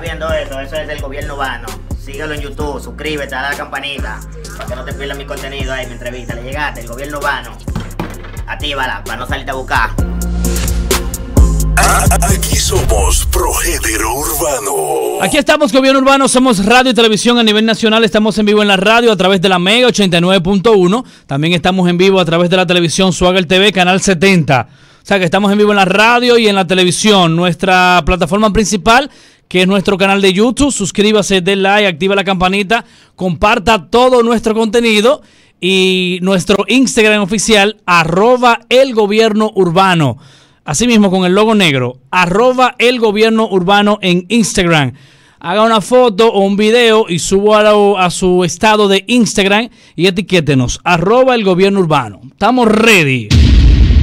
viendo eso, eso es del gobierno urbano. Síguelo en YouTube, suscríbete, dale a la campanita para que no te pierdas mi contenido ahí, mi entrevista. Le llegaste, el gobierno urbano. Actívala para no salirte a buscar. Aquí somos Progénero Urbano. Aquí estamos, Gobierno Urbano. Somos radio y televisión a nivel nacional. Estamos en vivo en la radio a través de la Mega 89.1. También estamos en vivo a través de la televisión el TV, Canal 70. O sea que estamos en vivo en la radio y en la televisión. Nuestra plataforma principal que es nuestro canal de YouTube. Suscríbase, den like, activa la campanita, comparta todo nuestro contenido y nuestro Instagram oficial, arroba el gobierno urbano. Asimismo, con el logo negro, arroba el gobierno urbano en Instagram. Haga una foto o un video y suba a, su estado de Instagram y etiquétenos, arroba el gobierno urbano. Estamos ready.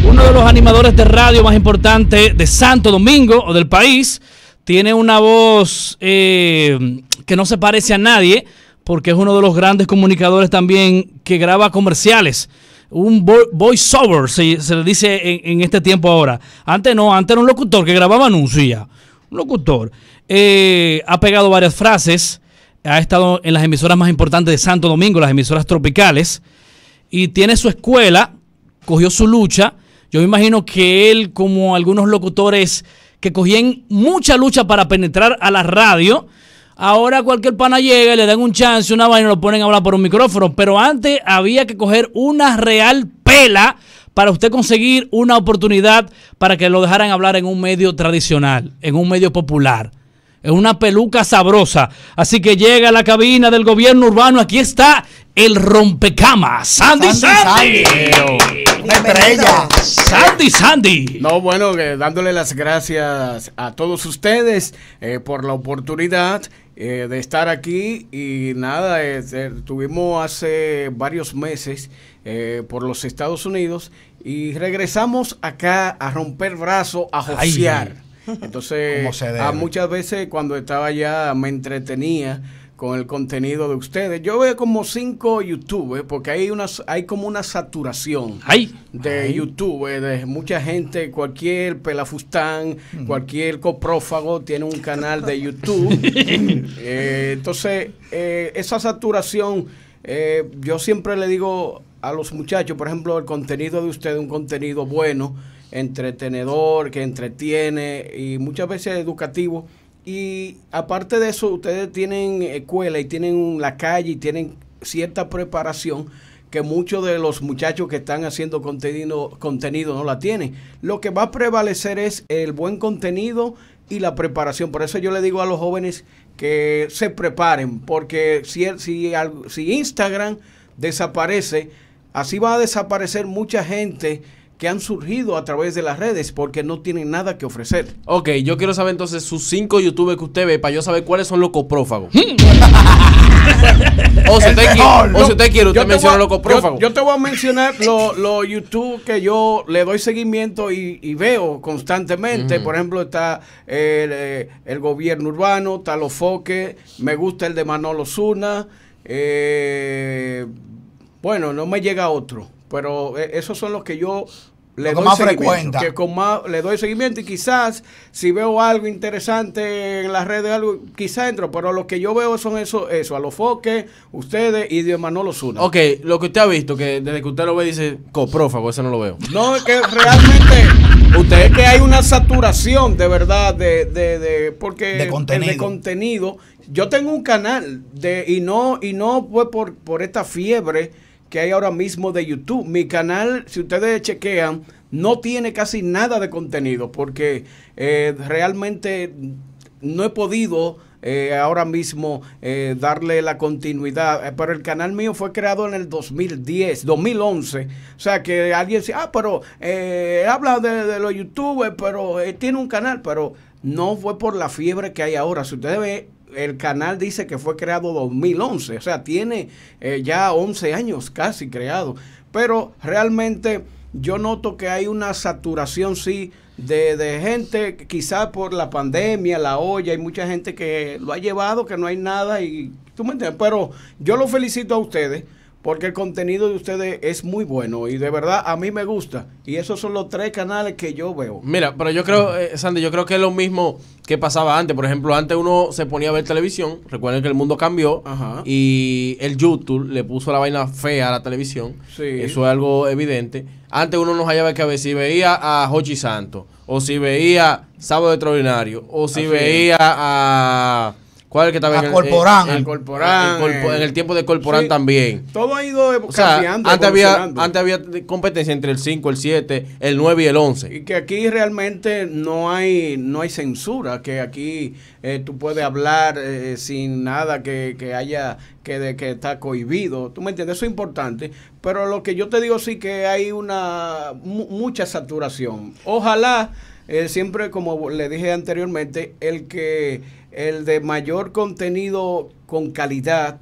Uno de los animadores de radio más importante de Santo Domingo o del país tiene una voz eh, que no se parece a nadie, porque es uno de los grandes comunicadores también que graba comerciales. Un voiceover, se, se le dice en, este tiempo ahora. Antes no, antes era un locutor que grababa anuncios Un locutor. Eh, ha pegado varias frases. Ha estado en las emisoras más importantes de Santo Domingo, las emisoras tropicales. Y tiene su escuela, cogió su lucha. Yo me imagino que él, como algunos locutores que cogían mucha lucha para penetrar a la radio. Ahora cualquier pana llega y le dan un chance, una vaina, lo ponen a hablar por un micrófono. Pero antes había que coger una real pela para usted conseguir una oportunidad para que lo dejaran hablar en un medio tradicional, en un medio popular. Es una peluca sabrosa. Así que llega a la cabina del gobierno urbano. Aquí está el rompecamas, Sandy Sandy. Sandy Sandy. No, bueno, dándole las gracias a todos ustedes eh, por la oportunidad. Eh, de estar aquí y nada, estuvimos eh, hace varios meses por los Estados Unidos y regresamos acá a romper brazos, a josear. Entonces, a ah, muchas veces cuando estaba allá me entretenía con el contenido de ustedes. Yo veo como cinco youtubers, porque hay hay como una saturación de YouTube. de mucha gente, cualquier pelafustán, cualquier coprófago tiene un canal de YouTube. Eh, entonces, eh, esa saturación, eh, yo siempre le digo a los muchachos, por ejemplo, el contenido de ustedes, un contenido bueno, entretenedor, que entretiene y muchas veces educativo y aparte de eso, ustedes tienen escuela y tienen la calle y tienen cierta preparación que muchos de los muchachos que están haciendo contenido, contenido no la tienen. Lo que va a prevalecer es el buen contenido y la preparación. Por eso yo le digo a los jóvenes que se preparen, porque si, si, si Instagram desaparece, así va a desaparecer mucha gente que han surgido a través de las redes porque no tienen nada que ofrecer. Ok, yo quiero saber entonces sus cinco youtubers que usted ve para yo saber cuáles son los coprófagos. Hmm. o si usted, quiere, usted menciona los coprófagos. Yo, te voy a mencionar los lo YouTube que yo le doy seguimiento y, veo constantemente. Por ejemplo, está eh, eh, el, gobierno urbano, está Los Foques, me gusta el de Manolo Zuna. Eh, bueno, no me llega otro. Pero eh, esos son los que yo le doy Que con más, le doy seguimiento y quizás si veo algo interesante en las redes, algo, quizás entro, pero lo que yo veo son eso, eso, a los foques, ustedes y Dios los una Ok, lo que usted ha visto, que desde que usted lo ve dice, coprófago, eso no lo veo. No, es que realmente, usted es que hay una saturación de verdad de, de, de porque contenido. Yo tengo un canal de, y no, y no fue por, por esta fiebre que hay ahora mismo de YouTube. Mi canal, si ustedes chequean, no tiene casi nada de contenido porque eh, realmente no he podido eh, ahora mismo eh, darle la continuidad. pero el canal mío fue creado en el 2010, 2011. O sea que alguien dice, ah, pero habla de, los youtubers, pero tiene un canal, pero no fue por la fiebre que hay ahora. Si ustedes ven el canal dice que fue creado 2011, o sea, tiene eh, ya 11 años casi creado, pero realmente yo noto que hay una saturación, sí, de, de gente, quizás por la pandemia, la olla, hay mucha gente que lo ha llevado, que no hay nada, y tú me entiendes, pero yo lo felicito a ustedes porque el contenido de ustedes es muy bueno y de verdad a mí me gusta. Y esos son los tres canales que yo veo. Mira, pero yo creo, eh, Sandy, yo creo que es lo mismo que pasaba antes. Por ejemplo, antes uno se ponía a ver televisión, recuerden que el mundo cambió y el YouTube le puso la vaina fea a la televisión. Sí. Eso es algo evidente. Antes uno no hallaba que a ver si veía a Jochi Santos, o si veía Sábado Extraordinario, o si veía a ¿Cuál que estaba en el, en el tiempo de Corporán también. Todo ha ido cambiando. Antes había, antes había competencia entre el 5, el 7, el 9 y el 11. Y que aquí realmente no hay, no hay censura, que aquí eh, tú puedes hablar eh, sin nada que, haya que, de, que está cohibido. ¿Tú me entiendes? Eso es importante. Pero lo que yo te digo sí que hay una mucha saturación. Ojalá, eh, siempre como le dije anteriormente, el que el de mayor contenido con calidad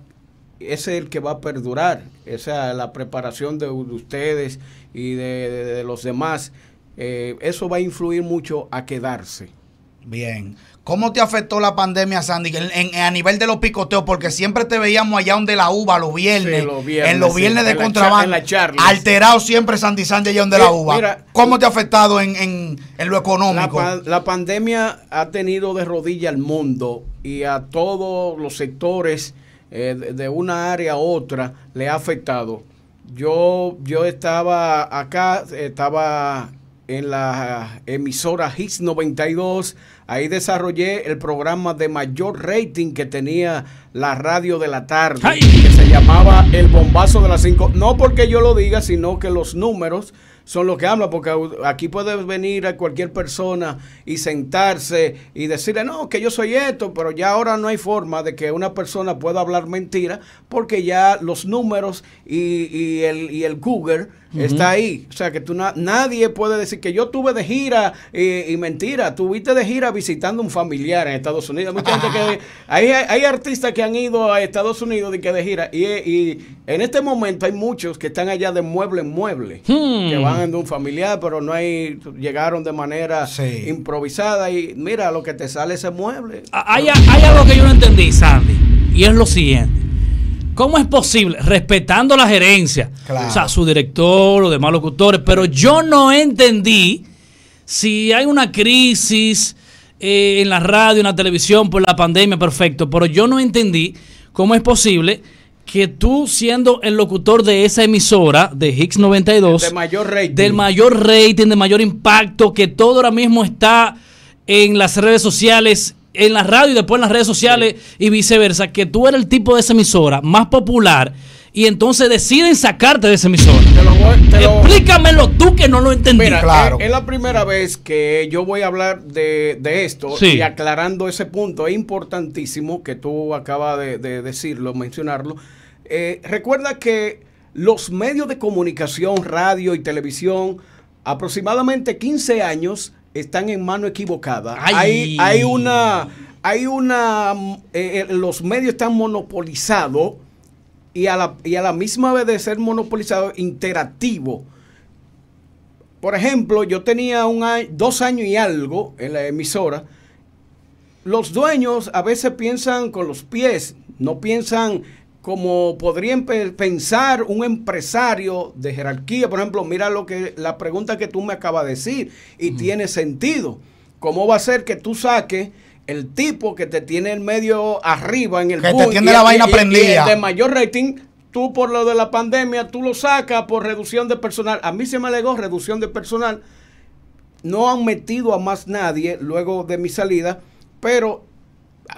es el que va a perdurar. Esa la preparación de, ustedes y de, los demás. Eh, eso va a influir mucho a quedarse. Bien. ¿Cómo te afectó la pandemia, Sandy, a nivel de los picoteos? Porque siempre te veíamos allá donde la uva, los viernes, los viernes en los viernes de contrabando, alterado siempre Sandy Sandy allá donde la eh, uva. ¿Cómo eh, te ha afectado en, lo económico? La, pandemia ha tenido de rodilla al mundo y a todos los sectores eh, de, una área a otra le ha afectado. Yo, yo estaba acá, estaba en la emisora Hits 92 Ahí desarrollé el programa de mayor rating que tenía la radio de la tarde, que se llamaba El Bombazo de las 5. No porque yo lo diga, sino que los números son los que hablan, porque aquí puede venir a cualquier persona y sentarse y decirle, no, que yo soy esto, pero ya ahora no hay forma de que una persona pueda hablar mentira, porque ya los números y, el, y el Google está ahí. O sea, que tú nadie puede decir que yo tuve de gira y, mentira, tuviste de gira visitando un familiar en Estados Unidos. hay, artistas que han ido a Estados Unidos de que de gira y, en este momento hay muchos que están allá de mueble en mueble, hmm. van de un familiar, pero no hay, llegaron de manera improvisada y mira lo que te sale ese mueble. Ah, hay, algo que yo no entendí, Sandy, y es lo siguiente. ¿Cómo es posible? Respetando la gerencia, o sea, su director, los demás locutores, pero yo no entendí si hay una crisis eh, en la radio, en la televisión, por la pandemia, perfecto, pero yo no entendí cómo es posible que tú siendo el locutor de esa emisora de Higgs 92, de mayor rating. del mayor rating, de mayor impacto, que todo ahora mismo está en las redes sociales, en la radio y después en las redes sociales y viceversa, que tú eres el tipo de esa emisora más popular y entonces deciden sacarte de ese emisor. Explícamelo tú que no lo entendí. Mira, claro. Eh, es, la primera vez que yo voy a hablar de, esto y aclarando ese punto es importantísimo que tú acabas de, decirlo, mencionarlo. Eh, recuerda que los medios de comunicación, radio y televisión, aproximadamente 15 años, están en mano equivocada. Hay, una, hay una, eh, los medios están monopolizados y a la, misma vez de ser monopolizado, interactivo. Por ejemplo, yo tenía un año, dos años y algo en la emisora. Los dueños a veces piensan con los pies, no piensan como podrían pensar un empresario de jerarquía. Por ejemplo, mira lo que la pregunta que tú me acabas de decir y tiene sentido. ¿Cómo va a ser que tú saques el tipo que te tiene el medio arriba en el que te tiene la vaina prendida. de mayor rating, tú por lo de la pandemia, tú lo sacas por reducción de personal. A mí se me alegó reducción de personal. No han metido a más nadie luego de mi salida, pero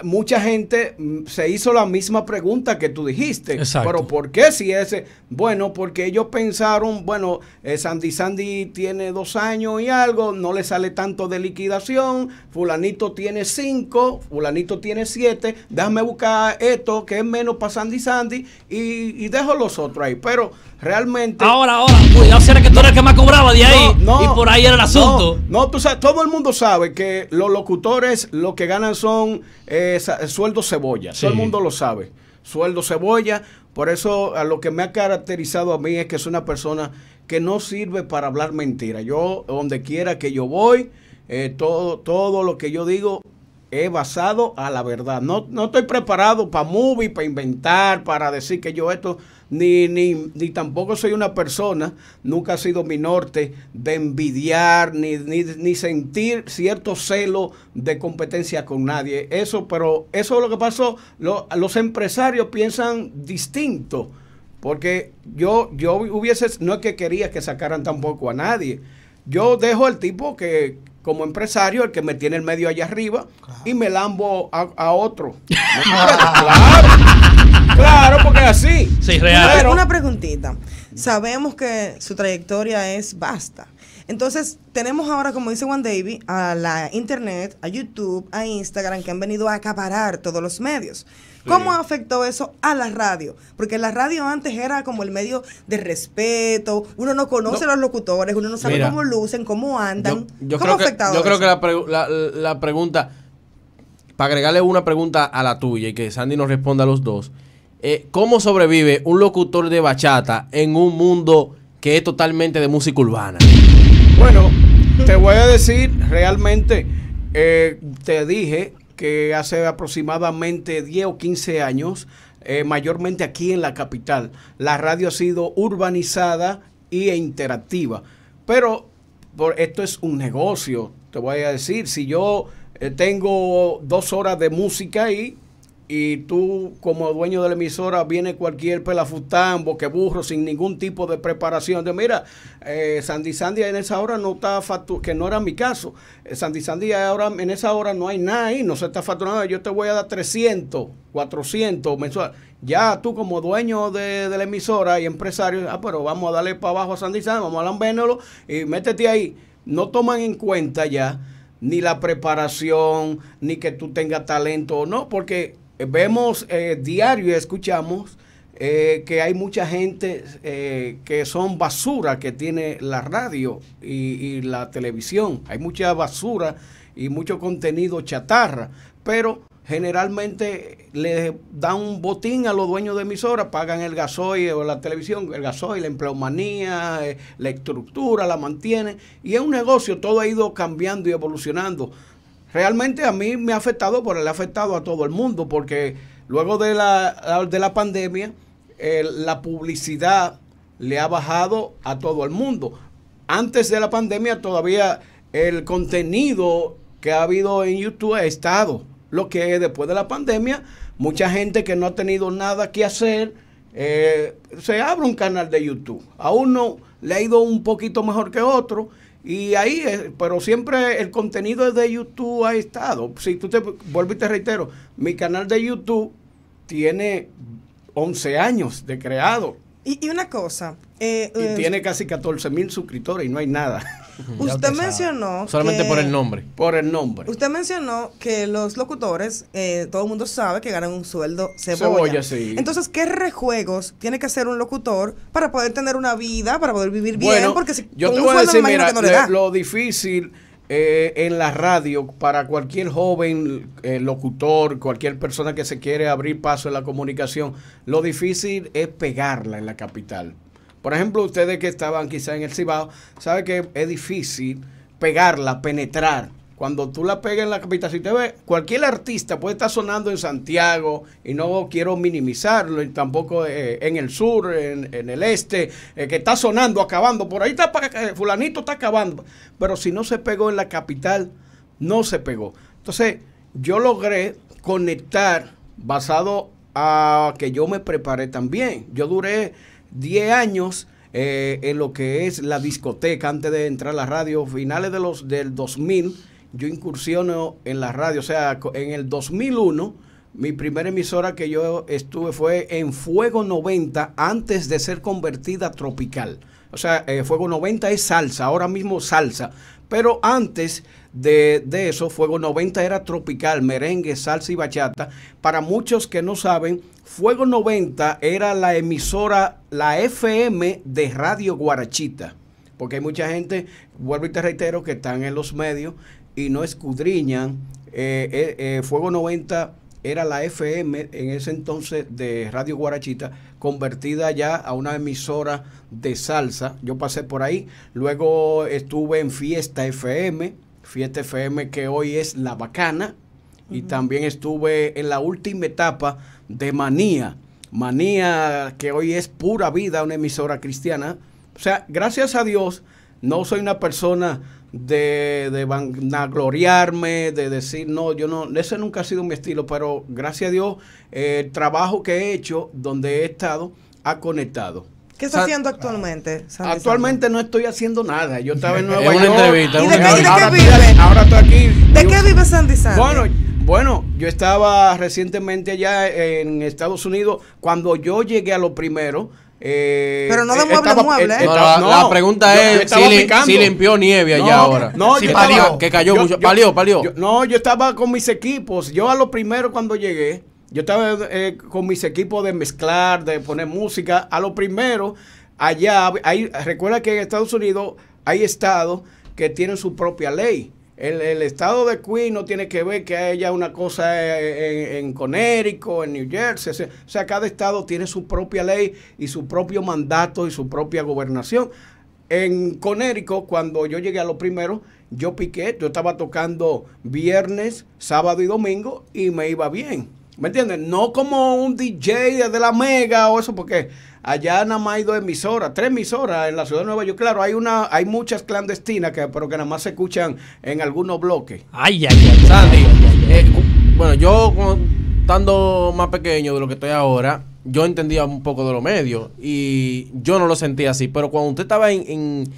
mucha gente mm, se hizo la misma pregunta que tú dijiste. Exacto. Pero ¿por qué si ese? Bueno, porque ellos pensaron, bueno, eh, Sandy Sandy tiene dos años y algo, no le sale tanto de liquidación, fulanito tiene cinco, fulanito tiene siete, déjame buscar esto que es menos para Sandy Sandy y, dejo los otros ahí. Pero realmente... Ahora, ahora, cuidado si que tú eres el que más cobraba de ahí no, y por ahí era el asunto. No, tú sabes, todo el mundo sabe que los locutores lo que ganan son es sueldo cebolla, todo el mundo lo sabe. Sueldo cebolla, por eso a lo que me ha caracterizado a mí es que es una persona que no sirve para hablar mentira. Yo, donde quiera que yo voy, eh, todo, todo lo que yo digo he basado a la verdad. No, no estoy preparado para movie, para inventar, para decir que yo esto, ni, ni, tampoco soy una persona, nunca ha sido mi norte, de envidiar, ni, ni, ni, sentir cierto celo de competencia con nadie. Eso, pero eso es lo que pasó. los empresarios piensan distinto, porque yo, yo hubiese, no es que quería que sacaran tampoco a nadie. Yo dejo al tipo que, como empresario el que me tiene el medio allá arriba y me lambo a, otro. claro, claro, porque así. Sí, real. Pero, una preguntita. Sabemos que su trayectoria es vasta. Entonces, tenemos ahora, como dice Juan David, a la internet, a YouTube, a Instagram, que han venido a acaparar todos los medios. ¿Cómo afectó eso a la radio? Porque la radio antes era como el medio de respeto, uno no conoce a los locutores, uno no sabe cómo lucen, cómo andan. ¿Cómo creo Yo creo que la, pregunta, para agregarle una pregunta a la tuya y que Sandy nos responda a los dos, eh, ¿cómo sobrevive un locutor de bachata en un mundo que es totalmente de música urbana? Bueno, te voy a decir realmente, eh, te dije que hace aproximadamente 10 o 15 años, eh, mayormente aquí en la capital, la radio ha sido urbanizada e interactiva. Pero por, esto es un negocio, te voy a decir, si yo eh, tengo dos horas de música ahí, y tú como dueño de la emisora viene cualquier que boqueburro, sin ningún tipo de preparación, de mira, eh, Sandy Sandy en esa hora no está facturando, que no era mi caso, eh, Sandy Sandy ahora en esa hora no hay nada ahí, no se está facturando, yo te voy a dar 300, 400 mensual. Ya tú como dueño de, la emisora y empresario, ah, pero vamos a darle para abajo a Sandy Sandy, vamos a lambénelo y métete ahí. No toman en cuenta ya ni la preparación, ni que tú tengas talento o no, porque vemos eh, diario y escuchamos eh, que hay mucha gente eh, que son basura que tiene la radio y, la televisión. Hay mucha basura y mucho contenido chatarra, pero generalmente le dan un botín a los dueños de emisoras, pagan el gasoil o la televisión, el gasoil, la empleomanía, la estructura, la mantienen, y es un negocio, todo ha ido cambiando y evolucionando realmente a mí me ha afectado, pero le ha afectado a todo el mundo, porque luego de la, de la pandemia, la publicidad le ha bajado a todo el mundo. Antes de la pandemia todavía el contenido que ha habido en YouTube ha estado. Lo que después de la pandemia, mucha gente que no ha tenido nada que hacer, eh, se abre un canal de YouTube. A uno le ha ido un poquito mejor que otro y ahí, eh, pero siempre el contenido de YouTube ha estado. Si tú te vuelvo y te reitero, mi canal de YouTube tiene 11 años de creado. Y, una cosa. Eh, y eh, tiene casi 14 mil suscriptores y no hay nada. Usted, mencionó. Solamente por el nombre. Por el nombre. Usted mencionó que los locutores, eh, todo el mundo sabe que ganan un sueldo cebolla. Cebolla, sí. Entonces, ¿qué rejuegos tiene que hacer un locutor para poder tener una vida, para poder vivir bien? Porque si yo te voy a decir, mira, lo difícil. Eh, en la radio para cualquier joven eh, locutor, cualquier persona que se quiere abrir paso en la comunicación, lo difícil es pegarla en la capital. Por ejemplo, ustedes que estaban quizá en el Cibao, saben que es difícil pegarla, penetrar. Cuando tú la pegas en la capital, si te ve, cualquier artista puede estar sonando en Santiago, y no quiero minimizarlo, y tampoco eh, en el sur, en, el este, eh, que está sonando, acabando, por ahí está, eh, fulanito está acabando, pero si no se pegó en la capital, no se pegó. Entonces, yo logré conectar basado a que yo me preparé también. Yo duré 10 años eh, en lo que es la discoteca, antes de entrar a la radio, finales de los, del 2000, yo incursiono en la radio, o sea, en el 2001, mi primera emisora que yo estuve fue en Fuego 90, antes de ser convertida a tropical. O sea, eh, Fuego 90 es salsa, ahora mismo salsa. Pero antes de, de, eso, Fuego 90 era tropical, merengue, salsa y bachata. Para muchos que no saben, Fuego 90 era la emisora, la FM de Radio Guarachita, porque hay mucha gente, vuelvo y te reitero, que están en los medios y no escudriñan. Eh, eh, eh, Fuego 90 era la FM en ese entonces de Radio Guarachita, convertida ya a una emisora de salsa. Yo pasé por ahí, luego estuve en Fiesta FM, Fiesta FM que hoy es La Bacana, y también estuve en la última etapa de Manía. Manía, que hoy es pura vida, una emisora cristiana. O sea, gracias a Dios, no soy una persona de, de vanagloriarme, de decir, no, yo no, ese nunca ha sido mi estilo, pero gracias a Dios, el trabajo que he hecho, donde he estado, ha conectado. ¿Qué está haciendo actualmente? actualmente no estoy haciendo nada. Yo estaba en Nueva York. de, ahora, vive? ahora estoy aquí. ¿De qué vive Sandy Sandy? Bueno, bueno, yo estaba recientemente allá en Estados Unidos. Cuando yo llegué a lo primero, eh, pero no de la, pregunta es si, limpió nieve allá ahora. No, que cayó yo, mucho. no, yo estaba con mis equipos. Yo a lo primero cuando llegué, yo estaba eh, con mis equipos de mezclar, de poner música. A lo primero, allá, recuerda que en Estados Unidos hay estados que tienen su propia ley. El, estado de Queen no tiene que ver que haya una cosa eh, en, en en New Jersey. O sea, cada estado tiene su propia ley y su propio mandato y su propia gobernación. En conérico cuando yo llegué a lo primero, yo piqué, yo estaba tocando viernes, sábado y domingo y me iba bien. ¿Me entiendes? No como un DJ de la mega o eso, porque Allá nada más hay dos emisoras, tres emisoras en la ciudad de Nueva York. Claro, hay una, hay muchas clandestinas que, pero que nada más se escuchan en algunos bloques. Ay, ay, ay. Sandy, eh, bueno, yo estando más pequeño de lo que estoy ahora, yo entendía un poco de los medios y yo no lo sentía así. Pero cuando usted estaba en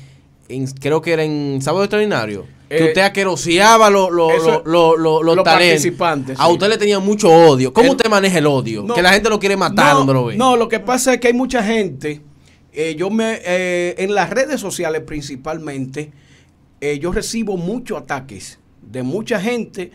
creo que era en Sábado Extraordinario, que eh, usted aqueroseaba los los participantes. A usted le tenía mucho odio. ¿Cómo usted maneja el odio? que la gente lo quiere matar no, lo que pasa es que hay mucha gente. Eh, yo me. Eh, en las redes sociales principalmente, yo recibo muchos ataques de mucha gente.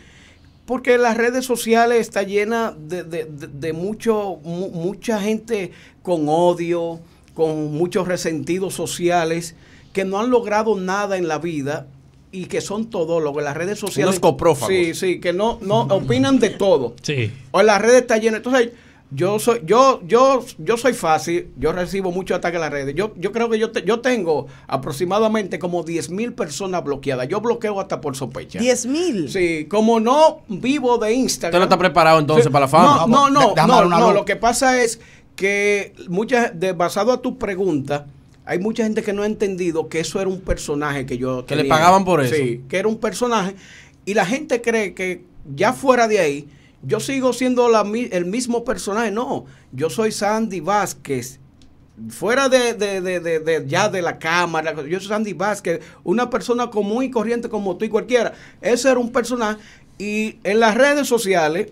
Porque las redes sociales está llena de, mucho, mucha gente con odio, con muchos resentidos sociales que no han logrado nada en la vida y que son todólogos. En las redes sociales. los coprófagos. Sí, sí, que no, no opinan de todo. Sí. O en las redes está lleno. Entonces, yo soy, yo, yo, yo soy fácil, yo recibo mucho ataque en las redes. Yo, yo creo que yo, yo tengo aproximadamente como 10 mil personas bloqueadas. Yo bloqueo hasta por sospecha. ¿10 mil? Sí, como no vivo de Instagram. ¿Usted no está preparado entonces para la fama? No, no, no, no, lo que pasa es que muchas, basado a tu pregunta, hay mucha gente que no ha entendido que eso era un personaje que yo. Que le pagaban por eso. Sí, que era un personaje. Y la gente cree que ya fuera de ahí, yo sigo siendo la, el mismo personaje. No, yo soy Sandy Vázquez. Fuera de, ya de la cámara, yo soy Sandy Vázquez, una persona común y corriente como tú y cualquiera. Ese era un personaje. Y en las redes sociales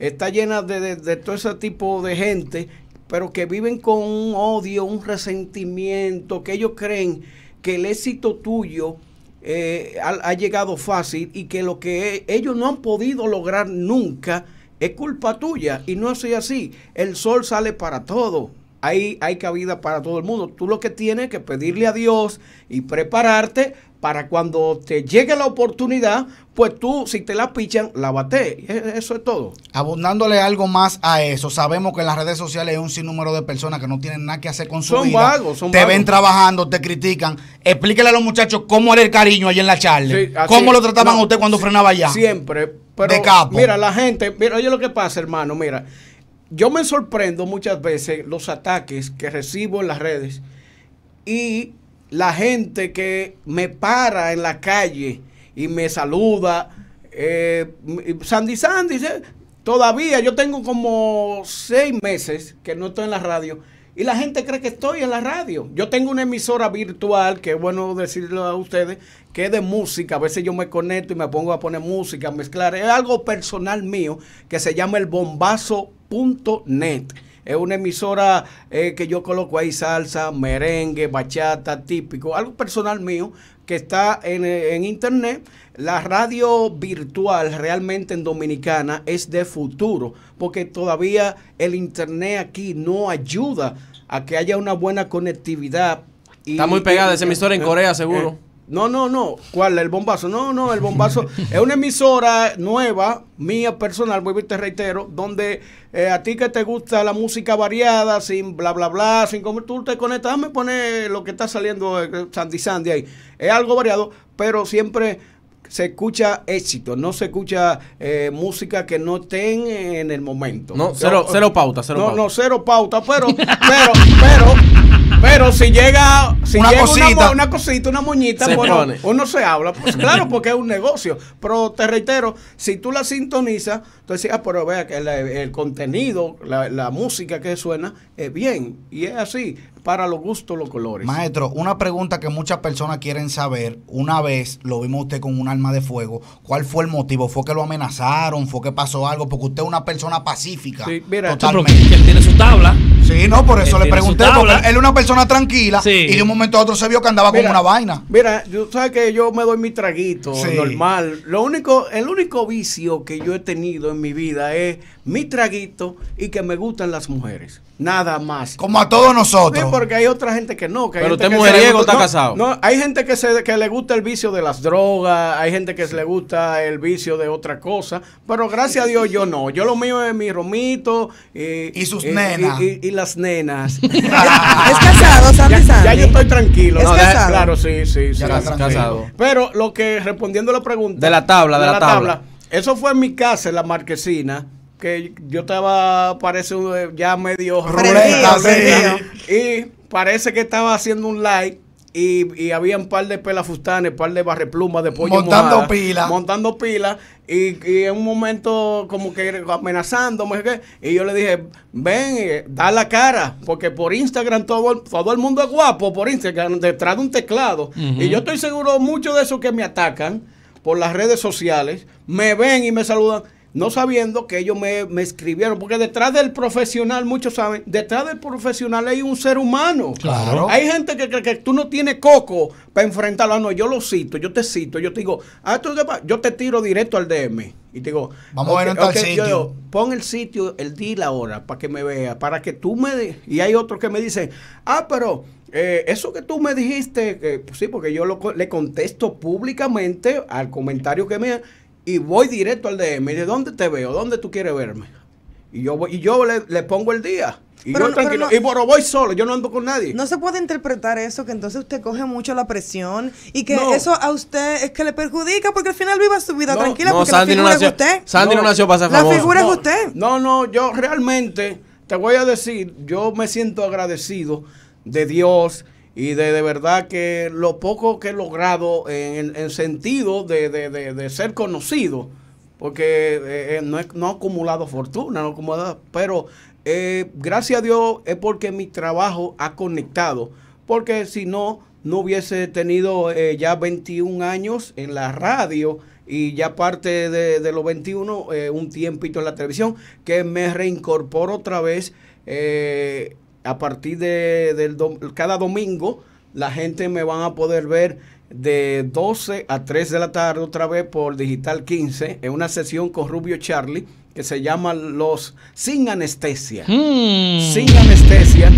está llena de, de todo ese tipo de gente pero que viven con un odio, un resentimiento, que ellos creen que el éxito tuyo eh, ha, ha, llegado fácil y que lo que e, ellos no han podido lograr nunca es culpa tuya. Y no soy así. El sol sale para todo. Hay, hay cabida para todo el mundo. Tú lo que tienes que pedirle a Dios y prepararte para cuando te llegue la oportunidad, pues tú, si te la pichan, la bate. E, eso es todo. Abundándole algo más a eso, sabemos que en las redes sociales hay un sinnúmero de personas que no tienen nada que hacer con su son vida. Vagos, son te ven trabajando, te critican. Explíquele a los muchachos cómo era el cariño ahí en la charla. ¿Cómo lo trataban a usted cuando frenaba allá? Siempre. Pero, Mira, la gente, mira, oye lo que pasa, hermano, mira yo me sorprendo muchas veces los ataques que recibo en las redes y la gente que me para en la calle y me saluda. Eh, Sandy Sandy, todavía yo tengo como seis meses que no estoy en la radio y la gente cree que estoy en la radio. Yo tengo una emisora virtual, que es bueno decirlo a ustedes, que es de música. A veces yo me conecto y me pongo a poner música, a mezclar. Es algo personal mío que se llama el bombazo net Es una emisora eh, que yo coloco ahí salsa, merengue, bachata, típico, algo personal mío que está en, eh, en internet. La radio virtual realmente en Dominicana es de futuro, porque todavía el internet aquí no ayuda a que haya una buena conectividad. está muy pegada esa emisora en eh, Corea, seguro. No, no, no. ¿Cuál? El bombazo. No, no, el bombazo. es una emisora nueva, mía personal, voy a te reitero, donde eh, a ti que te gusta la música variada, sin bla, bla, bla, sin comer, tú te conectas, me pone lo que está saliendo eh, Sandy Sandy ahí. Es algo variado, pero siempre se escucha éxito, no se escucha eh, música que no estén en el momento. No, cero, cero pauta, cero no, No, cero pauta, pero, pero, pero pero si llega, si una, cosita. Una, cosita, una moñita, pues, uno se habla. Pues, claro, porque es un negocio. Pero te reitero, si tú la sintonizas, tú decías, ah, pero vea que el, contenido, la, música que suena, es bien. Y es así, para los gustos, los colores. Maestro, una pregunta que muchas personas quieren saber. Una vez lo vimos usted con un arma de fuego, ¿cuál fue el motivo? ¿Fue que lo amenazaron? ¿Fue que pasó algo? Porque usted es una persona pacífica. Sí, mira, totalmente. Él tiene su tabla y no, por eso le pregunté, porque él es una persona tranquila y de un momento a otro se vio que andaba como con una vaina. Mira, tú sabes que yo me doy mi traguito normal. Lo único, el único vicio que yo he tenido en mi vida es mi traguito y que me gustan las mujeres. Nada más. Como a todos nosotros. porque hay otra gente que no. Pero usted mujeriego está casado. No, hay gente que, se, que le gusta el vicio de las drogas, hay gente que se le gusta el vicio de otra cosa. Pero gracias a Dios yo no. Yo lo mío es mi romito. Y, y sus nenas. Y, las nenas. es casado, ¿sabes? ya, ya yo estoy tranquilo. Claro, sí, sí. sí casado. Pero lo que, respondiendo la pregunta. De la tabla, de, la, tabla. tabla. Eso fue en mi casa, en la marquesina que yo estaba, parece, eh, ya medio ruleta. Y parece que estaba haciendo un like y, y había un par de pelafustanes, un par de barreplumas de pollo Montando pila. Montando pila. Y, en un momento como que amenazándome. Y yo le dije, ven, eh, da la cara. Porque por Instagram todo, todo el mundo es guapo, por Instagram, detrás de un teclado. Y yo estoy seguro, muchos de esos que me atacan por las redes sociales, me ven y me saludan no sabiendo que ellos me, escribieron, porque detrás del profesional, muchos saben, detrás del profesional hay un ser humano. Claro. Hay gente que cree que, tú no tienes coco para enfrentarlo. Ah, no, yo lo cito, yo te cito, yo te digo, ah, yo te tiro directo al DM y te digo, vamos a ver pon el sitio, el día y la hora para que me vea, para que tú me... y hay otros que me dicen, ah, pero eh, eso que tú me dijiste, que, pues sí, porque yo le contesto públicamente al comentario que me y voy directo al DM y de dónde te veo, dónde tú quieres verme. Y yo, y yo le, pongo el día. Y yo tranquilo. y bueno, voy solo, yo no ando con nadie. No se puede interpretar eso, que entonces usted coge mucho la presión y que eso a usted es que le perjudica porque al final viva su vida tranquila porque Sandy la figura nació, es usted. Sandy no, nació para ser famoso. La figura es usted. No, no, yo realmente te voy a decir, yo me siento agradecido de Dios, y de, verdad que lo poco que he logrado en, en sentido de, ser conocido, porque eh, eh, no, he, no acumulado fortuna, no acumulado, pero eh, gracias a Dios es porque mi trabajo ha conectado, porque si no, no hubiese tenido ya 21 años en la radio y ya parte de, los 21, un tiempito en la televisión, que me reincorporo otra vez a partir de del cada domingo la gente me van a poder ver de 12 a 3 de la tarde otra vez por Digital 15 en una sesión con Rubio Charlie que se llama Los Sin Anestesia. Hmm. Sin Anestesia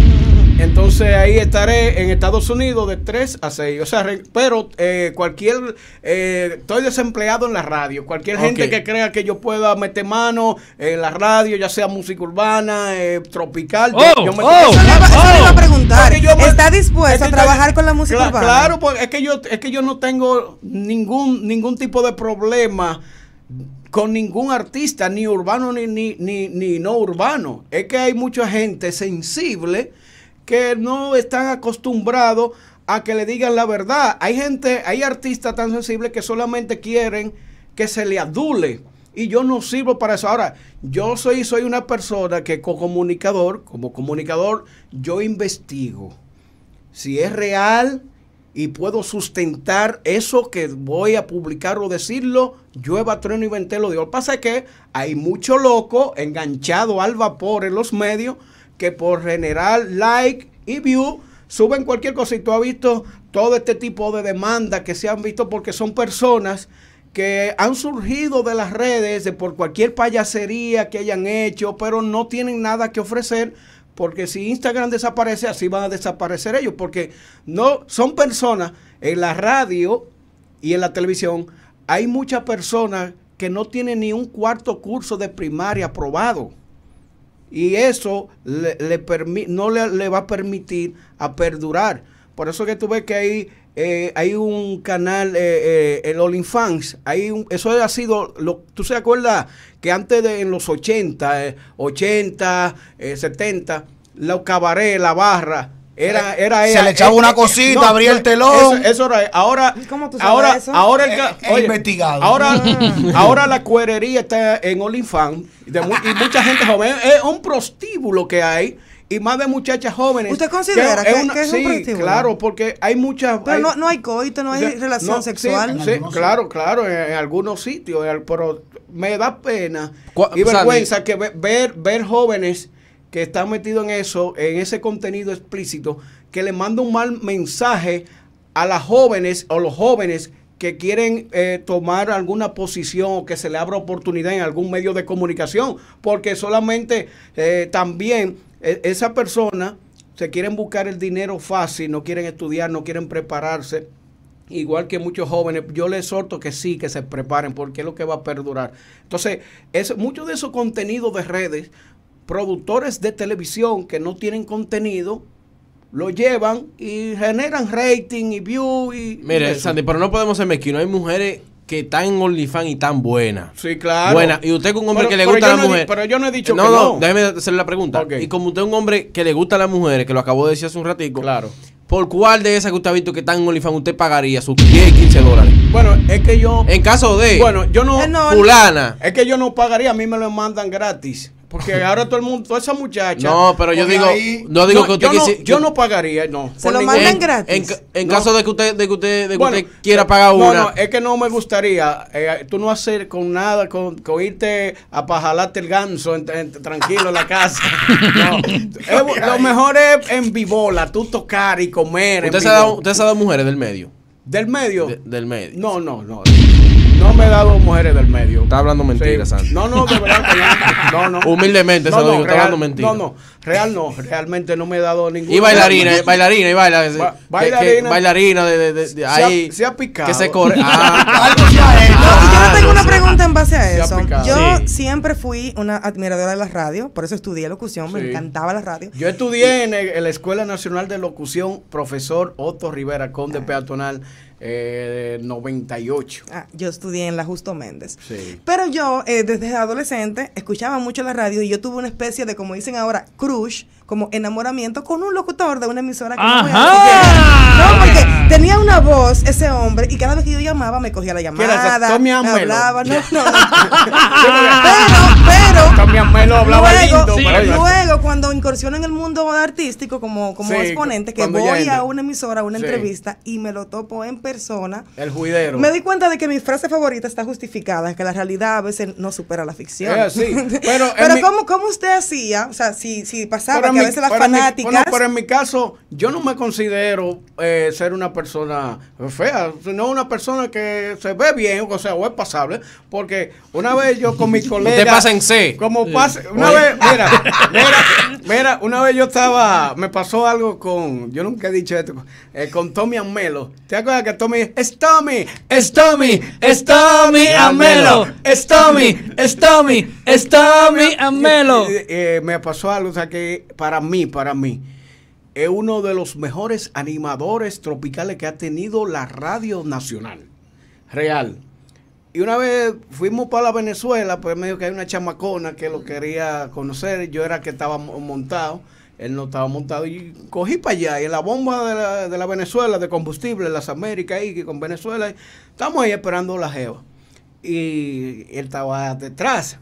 entonces ahí estaré en Estados Unidos de 3 a 6. O sea, pero eh, cualquier. Eh, estoy desempleado en la radio. Cualquier gente que crea que yo pueda meter mano en la radio, ya sea música urbana, eh, tropical. Oh, yo, me oh, eso, le a preguntar. ¿Está dispuesto a trabajar con la música urbana? Claro, pues, es que yo, es que yo no tengo ningún, ningún tipo de problema con ningún artista, ni urbano ni, ni, ni no urbano. Es que hay mucha gente sensible que no están acostumbrados a que le digan la verdad. Hay gente, hay artistas tan sensibles que solamente quieren que se le adule. Y yo no sirvo para eso. Ahora, yo soy, soy una persona que como comunicador, como comunicador, yo investigo. Si es real, y puedo sustentar eso que voy a publicar o decirlo, llueva, trueno y ventelo. Digo, pasa que hay mucho loco enganchado al vapor en los medios que por general like y view suben cualquier cosa. Y tú has visto todo este tipo de demandas que se han visto porque son personas que han surgido de las redes de por cualquier payasería que hayan hecho, pero no tienen nada que ofrecer. Porque si Instagram desaparece, así van a desaparecer ellos. Porque no son personas en la radio y en la televisión. Hay muchas personas que no tienen ni un cuarto curso de primaria aprobado. Y eso le, no le, va a permitir a perdurar. Por eso que tú ves que hay, eh, hay un canal, eh, eh, el OnlyFans, hay eso ha sido, tú se acuerdas que antes de en los 80, 80, 70, la cabaret, la barra, era, era Se le echaba eh, una eh, eh, cosita, abría el telón. Eso, Ahora, ¿Cómo tú sabes ahora, eso? ahora investigado. Ahora, ah. ahora la cuerería está en OnlyFans y, mucha gente joven. Es un prostíbulo que hay y más de muchachas jóvenes. ¿Usted considera que, es, un claro, porque hay muchas... Pero no, hay coito, no hay relación sexual. Sí, claro, claro, en, algunos sitios, pero me da pena y vergüenza que ver, ver jóvenes que está metido en eso, en ese contenido explícito, que le manda un mal mensaje a las jóvenes o los jóvenes que quieren eh, tomar alguna posición o que se le abra oportunidad en algún medio de comunicación, porque solamente eh, también e, esa persona se quieren buscar el dinero fácil, no quieren estudiar, no quieren prepararse. Igual que muchos jóvenes, yo les exhorto que sí, que se preparen, porque es lo que va a perdurar. Entonces, es, mucho de esos contenidos de redes productores de televisión que no tienen contenido lo llevan y generan rating y view y Mire, Sandy, pero no podemos ser mezquinos. Hay mujeres que están en OnlyFans y tan buenas. Sí, claro. Buena. Y usted es un hombre que le gusta a la pero yo no he dicho no, que no. No, déjeme hacerle la pregunta. Y como usted es un hombre que le gusta a las mujeres, que lo acabo de decir hace un ratico. Claro. ¿Por cuál de esas que usted ha visto que están en OnlyFans usted pagaría sus 10 15 dólares? Bueno, es que yo... En caso de... Bueno, yo eh, no fulana. Es que yo no pagaría, a mí me lo mandan gratis. Porque ahora todo el mundo, toda esa muchacha. No, pero yo digo, no digo yo, que no, pagaría, no. Se lo mandan gratis. En, caso de que usted, de que usted, de que usted quiera pagar una. No, es que no me gustaría. Eh, tú no hacer con nada, con, irte a pajalarte el ganso tranquilo en la casa. no. lo mejor es en vivola, tú tocar y comer. ¿Usted, se, ha dado, usted se ha dado mujeres del medio? ¿Del medio? del medio. No, no, no no me he dado mujeres del medio. Está hablando mentiras, sí. No, no, de verdad que no. no, no. Humildemente, no, se lo digo, está hablando mentiras. No, no, real no, realmente no me he dado ninguna. Y bailarina, bailarina, y bailarina. Ba bailarina. de, de, de, ahí. se ha, picado. Que se corre. Ah, algo se ha ah, yo tengo una pregunta en base a eso. Yo siempre fui una admiradora de la radio, por eso estudié locución, me encantaba la radio. Yo estudié en, la Escuela Nacional de Locución, profesor Otto Rivera, conde ah. peatonal eh, 98. Ah, yo estudié en la Justo Méndez. Pero yo, eh, desde adolescente, escuchaba mucho la radio y yo tuve una especie de, como dicen ahora, crush como enamoramiento con un locutor de una emisora que no, no porque tenía una voz ese hombre y cada vez que yo llamaba me cogía la llamada, me hablaba, no, no, pero, pero hablaba luego, lindo, luego cuando incursiono en el mundo artístico como, como exponente, que voy a una emisora, a una entrevista y me lo topo en persona, el juidero. Me di cuenta de que mi frase favorita está justificada, que la realidad a veces no supera la ficción. Eh, pero, pero ¿cómo, usted hacía? O sea, si, si pasaba mi, pero en mi caso, yo no me considero ser una persona fea, sino una persona que se ve bien, o sea, o es pasable, porque una vez yo con mis colegas. Te pasen C. Como una vez, mira, mira, mira, una vez yo estaba, me pasó algo con, yo nunca he dicho esto, con Tommy Amelo. ¿Te acuerdas que Tommy, es Tommy, es Tommy, es Tommy Amelo, es Tommy, es Tommy, es Tommy Amelo? me pasó algo, o sea, que para para mí, para mí, es uno de los mejores animadores tropicales que ha tenido la radio nacional. Real. Y una vez fuimos para la Venezuela, pues me dijo que hay una chamacona que lo quería conocer. Yo era que estaba montado, él no estaba montado. Y cogí para allá, y en la bomba de la, Venezuela, de combustible, las Américas, y con Venezuela, estamos ahí esperando la jeva. Y él estaba detrás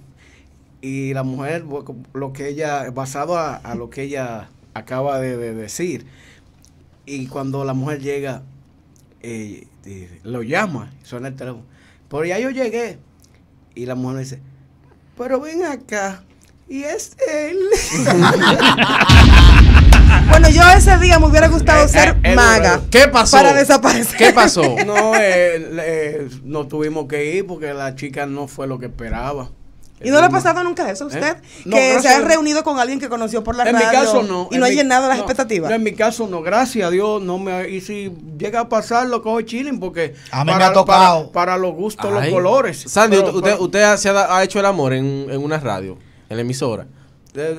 y la mujer, lo que ella, basado a, lo que ella acaba de, decir, y cuando la mujer llega, eh, lo llama, suena el teléfono, por ya yo llegué, y la mujer dice, pero ven acá, y es él. Bueno, yo ese día me hubiera gustado eh, ser eh, maga. ¿Qué pasó? Para desaparecer. ¿Qué pasó? No, eh, no tuvimos que ir porque la chica no fue lo que esperaba. ¿Y no le ha pasado nunca eso a ¿Eh? usted? que se ha reunido con alguien que conoció por la en radio mi caso no, y no ha llenado las expectativas. No, en mi caso no, gracias a Dios. no me Y si llega a pasar, lo cojo chilling porque para, ha tocado. Para, los gustos, los colores. Sandy, usted, usted, ha, hecho el amor en, una radio, en la emisora.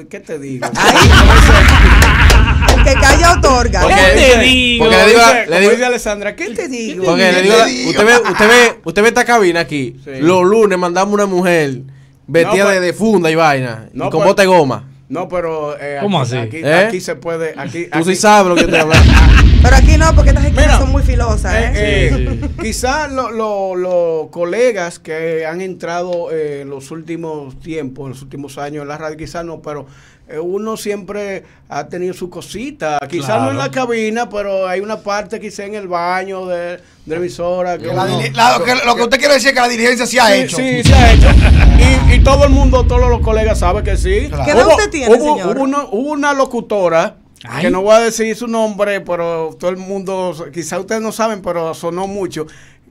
¿Qué te digo? que calla otorga. ¿Qué te digo? le digo, a, Alessandra, ¿qué te digo? Porque le digo, usted ve, usted ve, usted ve esta cabina aquí. Los lunes mandamos una mujer vestía pues, de, funda y vaina. y con pues, bote goma. No, pero. Eh, aquí, así? ¿Eh? Aquí, se puede. Aquí, Tú sí sabes lo que te hablas. Ah, pero aquí no, porque estas esquinas son muy filosas. ¿eh? ¿eh? eh quizás los colegas que han entrado en los últimos tiempos, en los últimos años en la radio, quizás no, pero uno siempre ha tenido su cosita. Quizás no en la cabina, pero hay una parte quizás en el baño de, de la emisora. Que lo, que, usted quiere decir es que la diligencia se ha hecho. Sí, se ha hecho. y, todo el mundo, todos los colegas saben que sí. ¿Qué tiene, una, locutora que no voy a decir su nombre, pero todo el mundo, quizá ustedes no saben, pero sonó mucho,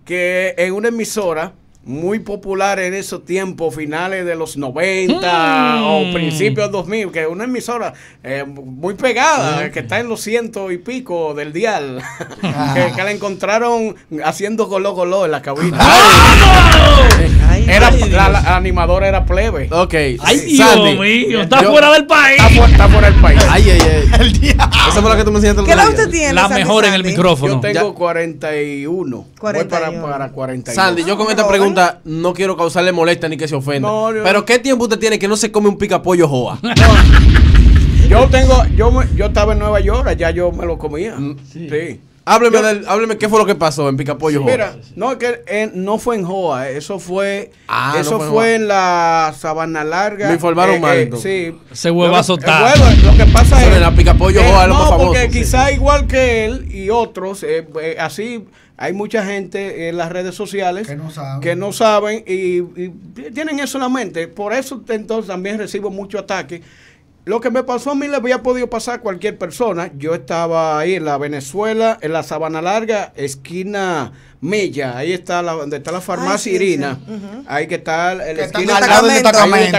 que en una emisora muy popular en esos tiempos, finales de los 90 o mm. principios 2000, que es una emisora eh, muy pegada, ah. que está en los cientos y pico del dial, ah. que, la encontraron haciendo goló goló en la cabina. ¡Ah! Era, la, animadora era plebe. Ok. Ay, Dios mío. Está fuera del país. Está, fuera del país. Ay, ay, ay. El día. Esa fue la que tú me enseñaste. ¿Qué edad usted tiene? La mejor en el micrófono. Yo tengo 41. 41. Voy para, para Sandy, yo con esta pregunta no quiero causarle molestia ni que se ofenda. Pero ¿qué tiempo usted tiene que no se come un pica pollo joa? yo tengo, yo, yo estaba en Nueva York, allá yo me lo comía. Mm. sí hábleme, qué fue lo que pasó en Picapollo. mira, no, que eh, no fue en Joa, eh, eso fue, ah, eso fue, en, la Sabana Larga. Me informaron eh, mal. Se huevo a soltar. Lo que pasa es. En no, Porque quizá igual que él y otros, así hay mucha gente en las redes sociales que no saben, y, y, tienen eso en la mente. Por eso entonces también recibo mucho ataque lo que me pasó a mí le había podido pasar a cualquier persona. Yo estaba ahí en la Venezuela, en la Sabana Larga, esquina Mella. Ahí está la, donde está la farmacia Irina. Ahí que está el esquina. destacamento.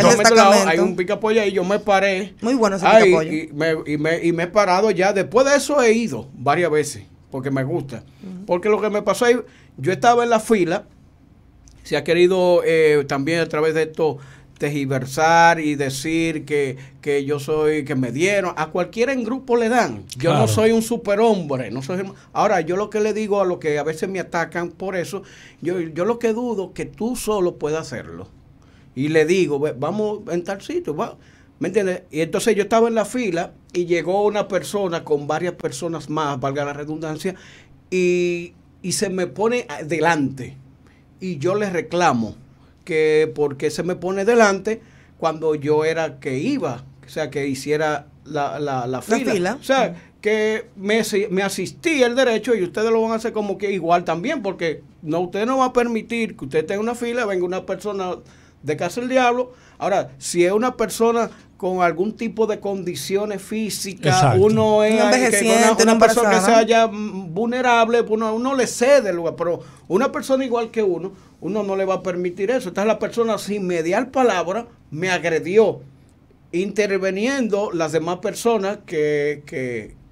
Hay un picapolla ahí. Yo me paré. Muy bueno ese ahí, Y me, he parado ya. Después de eso he ido varias veces. Porque me gusta. Porque lo que me pasó ahí, yo estaba en la fila. Se ha querido eh, también a través de esto tejiversar y decir que, que yo soy, que me dieron. A cualquiera en grupo le dan. Yo no soy un superhombre. No soy, ahora, yo lo que le digo a los que a veces me atacan por eso, yo, yo lo que dudo que tú solo puedas hacerlo. Y le digo, vamos en tal sitio. Va. ¿Me entiendes? Y entonces yo estaba en la fila y llegó una persona con varias personas más, valga la redundancia, y, y se me pone delante. Y yo le reclamo que por se me pone delante cuando yo era que iba, o sea, que hiciera la, la, fila. O sea, que me, me asistía el derecho y ustedes lo van a hacer como que igual también, porque no usted no va a permitir que usted tenga una fila, venga una persona de casa del diablo. Ahora, si es una persona con algún tipo de condiciones físicas, uno es una, una, persona que se haya vulnerable, uno, le cede el lugar, pero una persona igual que uno, uno no le va a permitir eso. es la persona sin mediar palabra me agredió, interviniendo las demás personas que,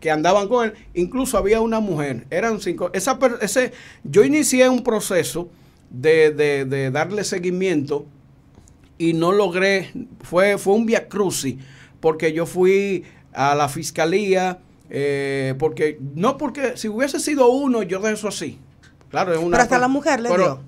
que, andaban con él, incluso había una mujer, eran cinco, esa, ese, yo inicié un proceso de, de, de darle seguimiento y no logré, fue, fue un via cruci porque yo fui a la fiscalía, eh, porque, no porque si hubiese sido uno, yo de eso así. Claro, es una. Pero hasta la mujer le dio.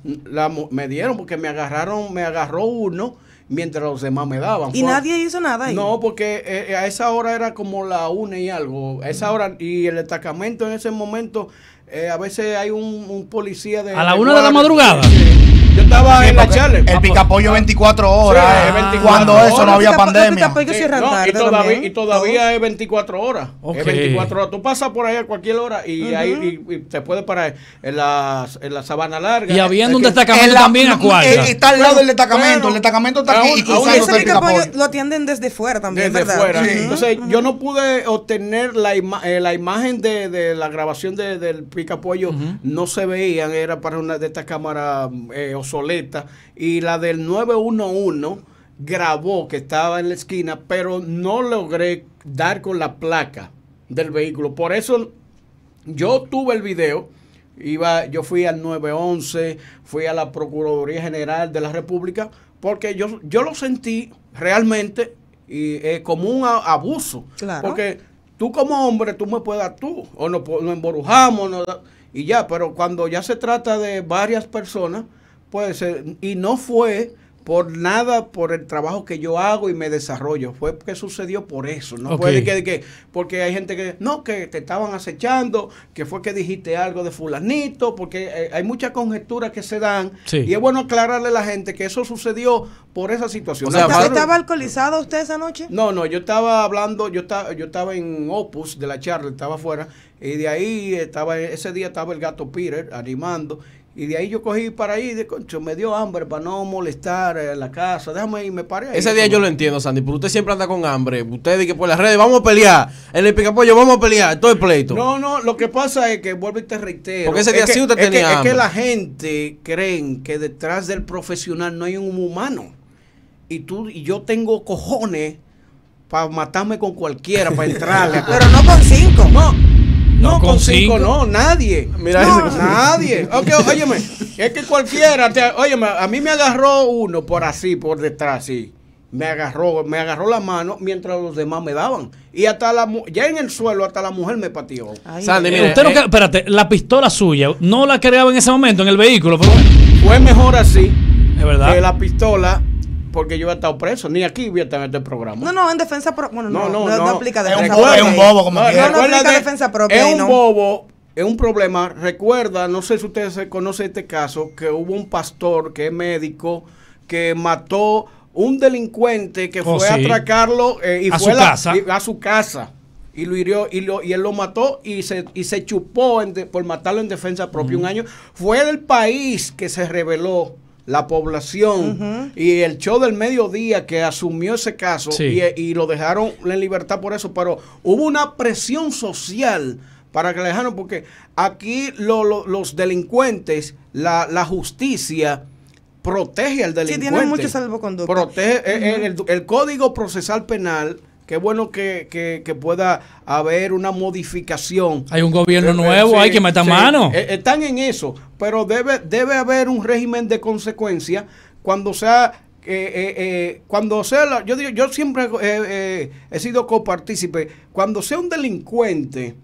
me dieron porque me agarraron, me agarró uno mientras los demás me daban. ¿Y nadie hizo nada ahí? No, porque eh, a esa hora era como la una y algo. A esa hora, y el destacamento en ese momento, eh, a veces hay un, policía de. A la una de la madrugada. Yo estaba en la charla. El ah, pues, picapollo 24 ah, horas. 24 eh, cuando eso no había pandemia. y, todavía, y todavía es 24 horas. Es 24 horas. Tú pasas por ahí a cualquier hora y, ahí, te puedes parar en la, en la sabana larga. Y habiendo un destacamento también Está al lado del destacamento. El destacamento está aquí. ese picapollo lo atienden desde fuera también. Desde fuera. Entonces, yo no pude obtener la, eh, la imagen de la grabación del picapollo. No se veían. Era para una de estas cámaras eh, obsoleta y la del 911 grabó que estaba en la esquina, pero no logré dar con la placa del vehículo. Por eso yo tuve el video. Iba, yo fui al 911, fui a la Procuraduría General de la República, porque yo, yo lo sentí realmente y, como un abuso. Porque tú como hombre, tú me puedes dar tú, o nos, nos emborujamos, y ya, pero cuando ya se trata de varias personas, Puede ser. Y no fue por nada, por el trabajo que yo hago y me desarrollo. Fue que sucedió por eso. No puede que, porque hay gente que, no, que te estaban acechando, que fue que dijiste algo de fulanito, porque eh, hay muchas conjeturas que se dan. Y es bueno aclararle a la gente que eso sucedió por esa situación. ¿Estaba, alcoholizado usted esa noche? No, no, yo estaba hablando, yo estaba, yo estaba en Opus de la charla, estaba afuera. Y de ahí estaba, ese día estaba el gato Peter animando y de ahí yo cogí para ahí, de concho, me dio hambre para no molestar eh, la casa. Déjame ir, me paré. Ahí, Ese día yo lo entiendo, Sandy, pero usted siempre anda con hambre. Usted dice que por las redes, vamos a pelear. En el picapoyo vamos a pelear. Todo el pleito. No, no, lo que pasa es que, vuelvo y te reitero. Porque ese día sí usted tenía hambre. Es que la gente creen que detrás del profesional no hay un humano. Y tú y yo tengo cojones para matarme con cualquiera, para entrarle. pero no con cinco. No. No, con, cinco, no, nadie. Mira, nadie. Ok, óyeme, es que cualquiera, te, a mí me agarró uno por así, por detrás, sí. Me agarró, me agarró la mano mientras los demás me daban. Y hasta la ya en el suelo, hasta la mujer me pateó. Sandy, mira, eh, espérate, la pistola suya, ¿no la creaba en ese momento en el vehículo? Fue mejor así. Es verdad. Que la pistola porque yo he estado preso, ni aquí voy a este programa. No, no, en defensa propia. Bueno, no, no, no, no, aplica defensa propia. Es un bobo, defensa propia. Es un bobo, es un problema. Recuerda, no sé si ustedes conocen este caso, que hubo un pastor que es médico que mató un delincuente que oh, fue a atracarlo eh, y fue a su casa y lo hirió y, lo, y él lo mató y se, y se chupó por matarlo en defensa propia un mm. año. Fue del país que se rebeló la población y el show del mediodía que asumió ese caso y, lo dejaron en libertad por eso, pero hubo una presión social para que le dejaron, porque aquí los delincuentes, la, la justicia protege al delincuente. Sí, tiene mucho salvoconducto. Protege, eh, eh, el, Código Procesal Penal Qué bueno que, pueda haber una modificación. Hay un gobierno eh, eh, nuevo, hay que meter mano. Eh, están en eso, pero debe, debe haber un régimen de consecuencia cuando sea cuando sea, yo digo, yo siempre he sido copartícipe, cuando sea un delincuente,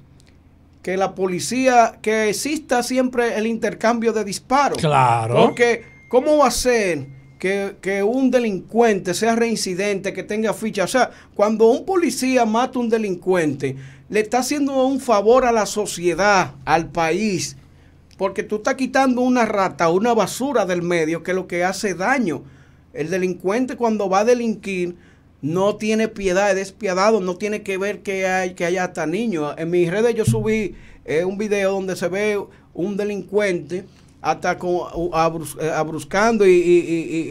que la policía, que exista siempre el intercambio de disparos. Claro. Porque, ¿cómo va a ser que, un delincuente sea reincidente, que tenga ficha. O sea, cuando un policía mata a un delincuente, le está haciendo un favor a la sociedad, al país, porque tú estás quitando una rata, una basura del medio que es lo que hace daño. El delincuente cuando va a delinquir no tiene piedad, es despiadado, no tiene que ver que, hay, que haya hasta niños. En mis redes yo subí eh, un video donde se ve un delincuente hasta con, abrus, eh, abruscando y,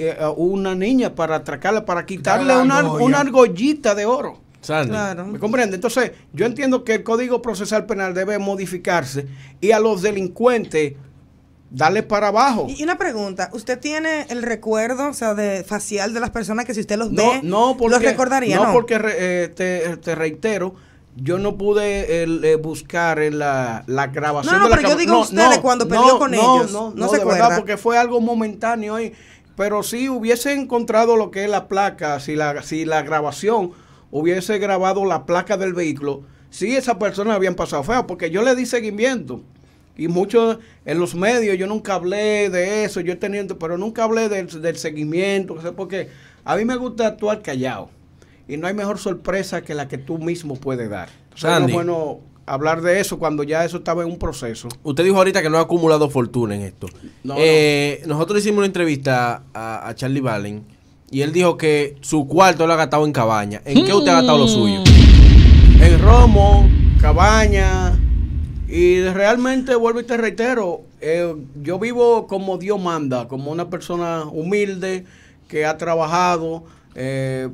eh, una niña para atracarla, para quitarle una, argollita de oro. ¿Me comprende? Entonces, yo entiendo que el Código Procesal Penal debe modificarse y a los delincuentes darle para abajo. Y una pregunta, ¿usted tiene el recuerdo, o sea, de facial de las personas que si usted los ve, no los recordaría? No, porque eh, te reitero, yo no pude eh, buscar en la, grabación. No, de pero yo digo ustedes cuando peleó con ellos. No, se porque fue algo momentáneo Pero si hubiese encontrado lo que es la placa, si la, si la grabación hubiese grabado la placa del vehículo, sí esas personas habían pasado feo, porque yo le di seguimiento. Y muchos en los medios, yo nunca hablé de eso, yo teniendo, pero nunca hablé del, del seguimiento, porque a mí me gusta actuar callado y no hay mejor sorpresa que la que tú mismo puedes dar. sea, es bueno hablar de eso cuando ya eso estaba en un proceso. Usted dijo ahorita que no ha acumulado fortuna en esto. Eh, nosotros hicimos una entrevista a, Charlie Valen y él dijo que su cuarto lo ha gastado en cabaña. ¿En qué usted ha gastado lo suyo? Mm. En romo, cabaña. Y realmente, vuelvo y te reitero, eh, yo vivo como Dios manda, como una persona humilde que ha trabajado. Eh,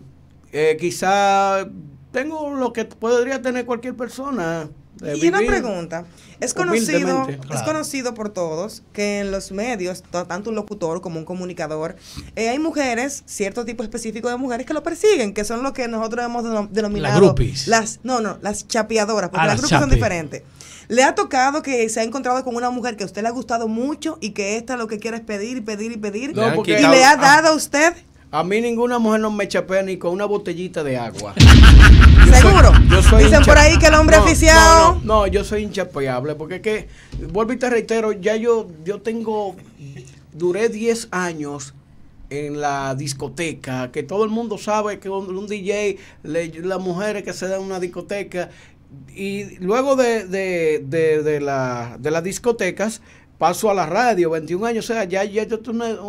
eh, quizá tengo lo que podría tener cualquier persona. Eh, y una pregunta, es conocido, es conocido por todos que en los medios, tanto un locutor como un comunicador, eh, hay mujeres, cierto tipo específico de mujeres que lo persiguen, que son lo que nosotros hemos denominado las, las no, no, las chapeadoras, porque ah, las, grupis son diferentes. ¿Le ha tocado que se ha encontrado con una mujer que a usted le ha gustado mucho y que esta lo que quiere es pedir y pedir y pedir? No, y le ha ah. dado a usted a mí ninguna mujer no me chapea ni con una botellita de agua. ¿Seguro? Dicen por ahí que el hombre oficial. No, yo soy hinchapeable, porque es que, vuelvo y te reitero, ya yo, yo tengo, duré 10 años en la discoteca, que todo el mundo sabe que un, DJ, las mujeres que se dan una discoteca, y luego de las discotecas, paso a la radio, 21 años, o sea, ya, ya yo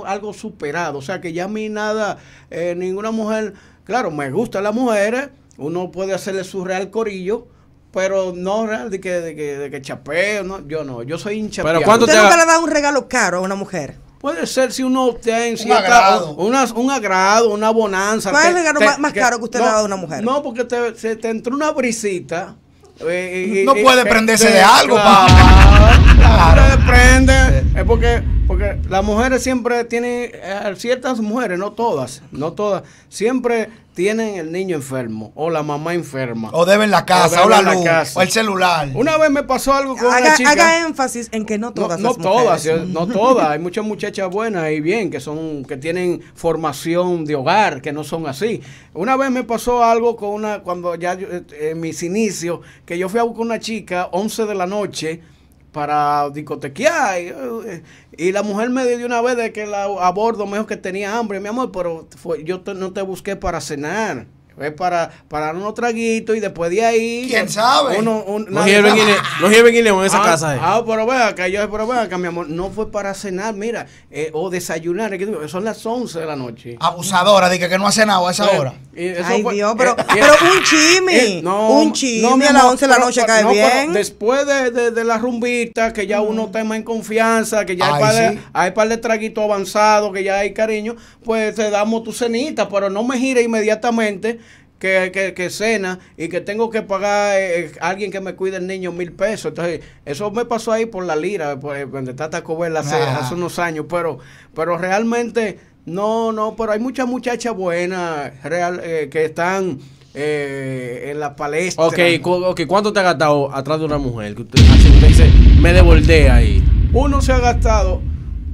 algo superado, o sea, que ya a mí nada, eh, ninguna mujer, claro, me gusta la mujer, uno puede hacerle su real corillo, pero no real de que, de que, chapeo, no, yo no, yo soy hincha. Pero ¿Usted te nunca ha... le da un regalo caro a una mujer? Puede ser si uno obtiene un cierta, agrado. Una, un agrado, una bonanza. ¿Cuál es el regalo más, caro que usted le ha dado a una mujer? No, porque te, se te entró una brisita eh, eh, no eh, puede prenderse de algo, papá. Claro. prende. Es porque porque las mujeres siempre tienen, eh, ciertas mujeres, no todas, no todas, siempre tienen el niño enfermo o la mamá enferma. O deben la casa, o, la, luz, o el celular. Una vez me pasó algo con una chica. Haga énfasis en que no todas. No, no todas, eh, no todas. Hay muchas muchachas buenas y bien que son, que tienen formación de hogar, que no son así. Una vez me pasó algo con una, cuando ya eh, en mis inicios, que yo fui a buscar una chica, 11 de la noche para discotequear. Eh, y, la mujer me dio de una vez de que la bordo, me dijo que tenía hambre, mi amor, pero yo no te busqué para cenar. fue para, para unos traguitos y después de ahí. ¿Quién sabe? Uno, no lleven en esa ah, casa. Ah, pero vea que yo, pero vea que mi amor. No fue para cenar, mira, eh, o desayunar. Son las 11 de la noche. Abusadora, dije que no ha cenado a esa eh, hora. Ay, Dios, eh, eh, pero, un chimi. Eh, un chimi a las 11 de la noche cae bien. después de, de, la rumbita, que ya uno mm. está en confianza, que ya hay, par de, par de traguitos avanzados, que ya hay cariño, pues te damos tu cenita, pero no me gire inmediatamente. Que, que, cena y que tengo que pagar alguien que me cuide el niño mil pesos. Entonces, eso me pasó ahí por la lira, pues, cuando donde está Taco hace, hace unos años, pero, pero realmente no, no, pero hay muchas muchachas buenas real, eh, que están eh, en la palestra. Ok, ¿cuánto te ha gastado atrás de una mujer? Que usted, me devoltea ahí. Uno se ha gastado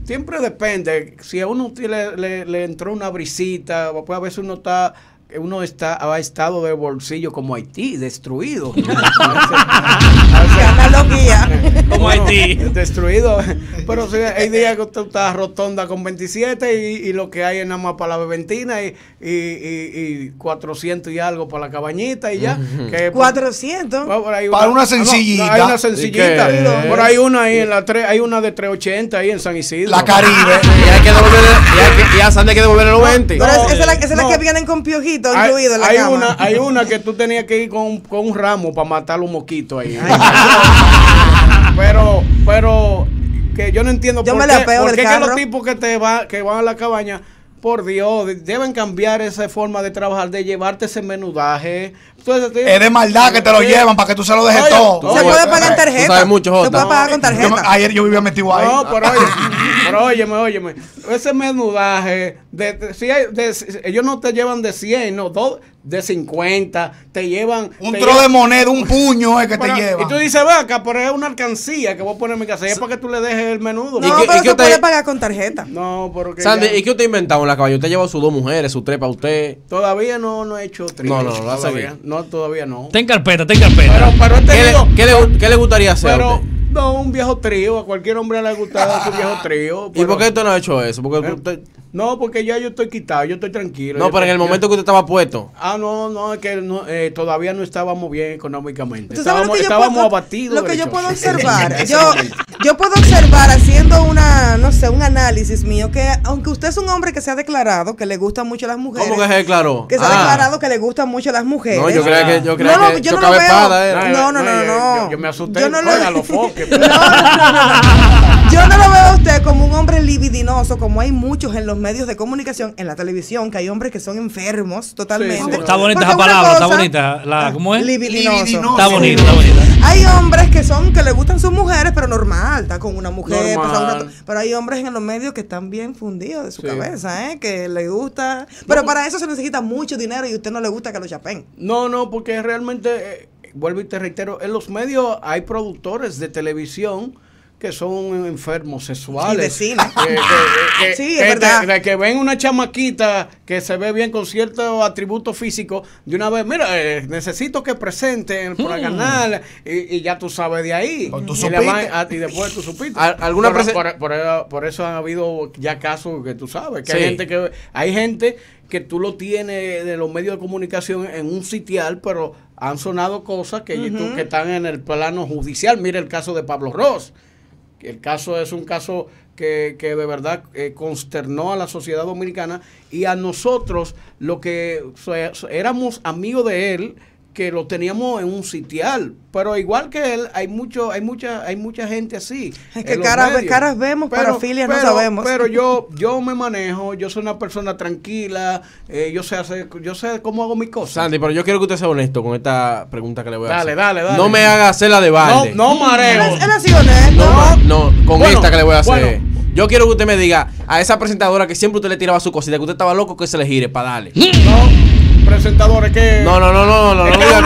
siempre depende. Si a uno le, entró una brisita, pues a veces uno está uno está ha estado de bolsillo como Haití, destruido. Eh, como Haití. Destruido. Pero si hay días que usted está rotonda con 27 y, lo que hay es nada más para la beventina y, y, y 400 y algo para la cabañita y ya. 400. para una sencillita. hay una sencillita. Pero hay una ahí en la hay una de 380 ahí en San Isidro. La Caribe. Ah, y hay que devolver, y hay que, hay que devolver los 20. pero esa, es la, eh, que vienen con piojitos incluido en la hay Una, hay una que tú tenías que ir con, con un ramo para matar los moquitos ahí. Pero, pero, que yo no entiendo por qué, qué los tipos que, te va, que van a la cabaña por Dios, deben cambiar esa forma de trabajar, de llevarte ese menudaje, es de maldad que te lo llevan para que tú se lo dejes todo. Se puede pagar en tarjeta. Sabes mucho, Se puede pagar tarjeta. Ayer yo vivía metido ahí. No, pero oye, me óyeme, óyeme. Ese menudaje, ellos no te llevan de 100, no, dos de 50, te llevan... Un tro de moneda, un puño es que te lleva Y tú dices, vaca, pero es una alcancía que voy a poner en mi casa, es para que tú le dejes el menudo. No, ¿Y pero ¿y se puede pagar con tarjeta. No, porque que Sandy, ¿y qué usted inventado en la caballo? Usted llevó sus dos mujeres, sus tres para usted. Todavía no, no he hecho tres. No, no, No, no, todavía no. Ten carpeta, ten carpeta. Pero, pero este ¿Qué, le, ¿qué, le, gustaría hacer? Pero, no, un viejo trío. A cualquier hombre le ha gustado un viejo trío. ¿Y por qué tú no has hecho eso? Porque usted, no, porque ya yo estoy quitado, yo estoy tranquilo. No, pero en el momento que usted estaba puesto. Ah, no, no, es que eh, todavía no estábamos bien económicamente. Estábamos, abatidos. Lo que yo puedo observar, yo, yo puedo observar haciendo una, no sé, un análisis mío, que aunque usted es un hombre que se ha declarado que le gustan mucho las mujeres. ¿Cómo que se declaró? Que se ha ah. declarado que le gustan mucho las mujeres. No, yo creo que yo creo que yo eh. no No, no, no, no. yo, me asusté. Yo no lo... Yo no lo veo a usted como un hombre libidinoso, como hay muchos en los medios de comunicación, en la televisión, que hay hombres que son enfermos totalmente. está bonita esa palabra, está bonita. ¿Cómo es? Libidinoso. Está bonita, está bonita. Hay hombres que son, que le gustan sus mujeres, pero normal, está con una mujer. pero hay hombres en los medios que están bien fundidos de su cabeza, ¿eh? que le gusta. Pero para eso se necesita mucho dinero y a usted no le gusta que lo chapen. No, no, porque realmente, eh, vuelvo y te reitero, en los medios hay productores de televisión que son enfermos sexuales. Sí, que, ah, De, que ven una chamaquita que se ve bien con cierto atributo físico de una vez, mira, eh, necesito que presente para el mm. ganar, y, ya tú sabes de ahí. Con pues tu y, después tú supiste. por, eso han habido ya casos que tú sabes, que hay gente que hay gente que tú lo tienes de los medios de comunicación en un sitial, pero han sonado cosas que, que están en el plano judicial. Mira el caso de Pablo Ross. El caso es un caso que, que de verdad eh, consternó a la sociedad dominicana y a nosotros, lo que éramos amigos de él, que lo teníamos en un sitial. Pero igual que él, hay mucho, hay mucha, hay mucha gente así. Es que caras, vemos, pero, filias no sabemos. Pero yo, yo me manejo, yo soy una persona tranquila, eh, yo sé yo sé cómo hago mis cosas. Sandy, pero yo quiero que usted sea honesto con esta pregunta que le voy a hacer. Dale, dale, dale No me haga hacer la de balde. No, no mareo. Él, ha sido honesto. No, no con esta que le voy a hacer. Yo quiero que usted me diga a esa presentadora que siempre usted le tiraba su cosita, que usted estaba loco que se le gire para darle. No presentadores que. No, no, no, no, no, no, no, diga,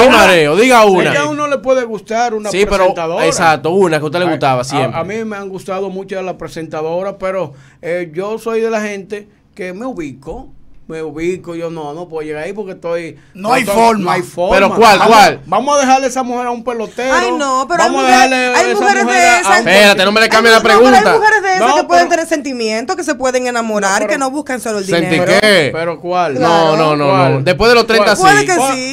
no mareo, diga una. a uno le puede gustar una sí, presentadora. Pero, exacto, una que a usted le gustaba siempre. A, mí me han gustado muchas las presentadoras, pero eh, yo soy de la gente que me ubico me ubico, yo no, no puedo llegar ahí porque estoy... No, hay forma. forma. Pero ¿cuál, cuál? Vamos a dejarle a esa mujer a un pelotero. Ay, no, pero vamos hay mujeres, a dejarle de esas. Espérate, no me le cambie la pregunta. hay mujeres de esas que pueden tener sentimientos, que se pueden enamorar, que no buscan solo el dinero. ¿Sentí qué? Pero ¿cuál? No, no, no, no. Después de los 30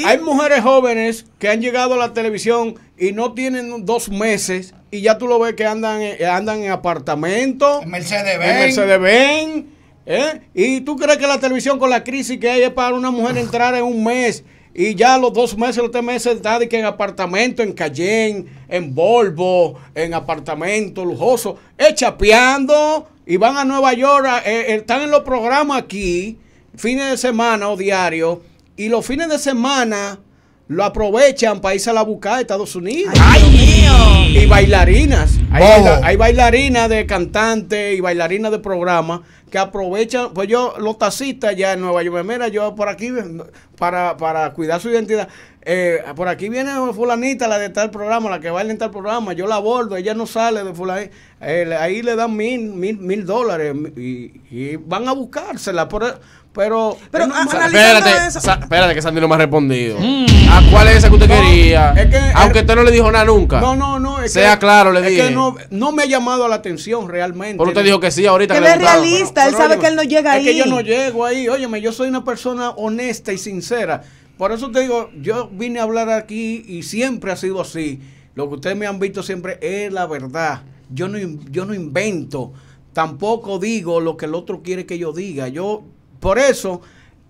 Hay mujeres jóvenes que han llegado a la televisión y no tienen dos meses y ya tú lo ves que andan, andan en apartamento En Mercedes-Benz. En Mercedes-Benz ¿Eh? ¿Y tú crees que la televisión con la crisis que hay es para una mujer entrar en un mes y ya los dos meses, los tres meses está de que en apartamento, en Cayenne, en Volvo, en apartamento lujoso, es chapeando y van a Nueva York, eh, eh, están en los programas aquí, fines de semana o diario, y los fines de semana lo aprovechan para irse a la busca de Estados Unidos. ¡Ay! mío! y bailarinas. Hay, bailarinas de cantantes y bailarinas de programa que aprovechan. Pues yo, los taxistas ya en Nueva York, mira, yo por aquí, para, para cuidar su identidad. Eh, por aquí viene fulanita, la de tal programa, la que baila en tal programa, yo la abordo, ella no sale de fulanita, eh, ahí le dan mil, mil, mil dólares y, van a buscársela. Por, e, pero, pero espérate, espérate que Sandy no me ha respondido. Mm. ¿A cuál es esa que usted quería? Aunque usted no le dijo nada nunca. No, no, no. sea claro, le es dije. no, me ha llamado la atención realmente. Pero usted dijo que sí ahorita. Que, él es realista, él sabe que él no llega ahí. Es que yo no llego ahí. Óyeme, yo soy una persona honesta y sincera. Por eso te digo, yo vine a hablar aquí y siempre ha sido así. Lo que ustedes me han visto siempre es la verdad. Yo no, yo no invento. Tampoco digo lo que el otro quiere que yo diga. Yo por eso,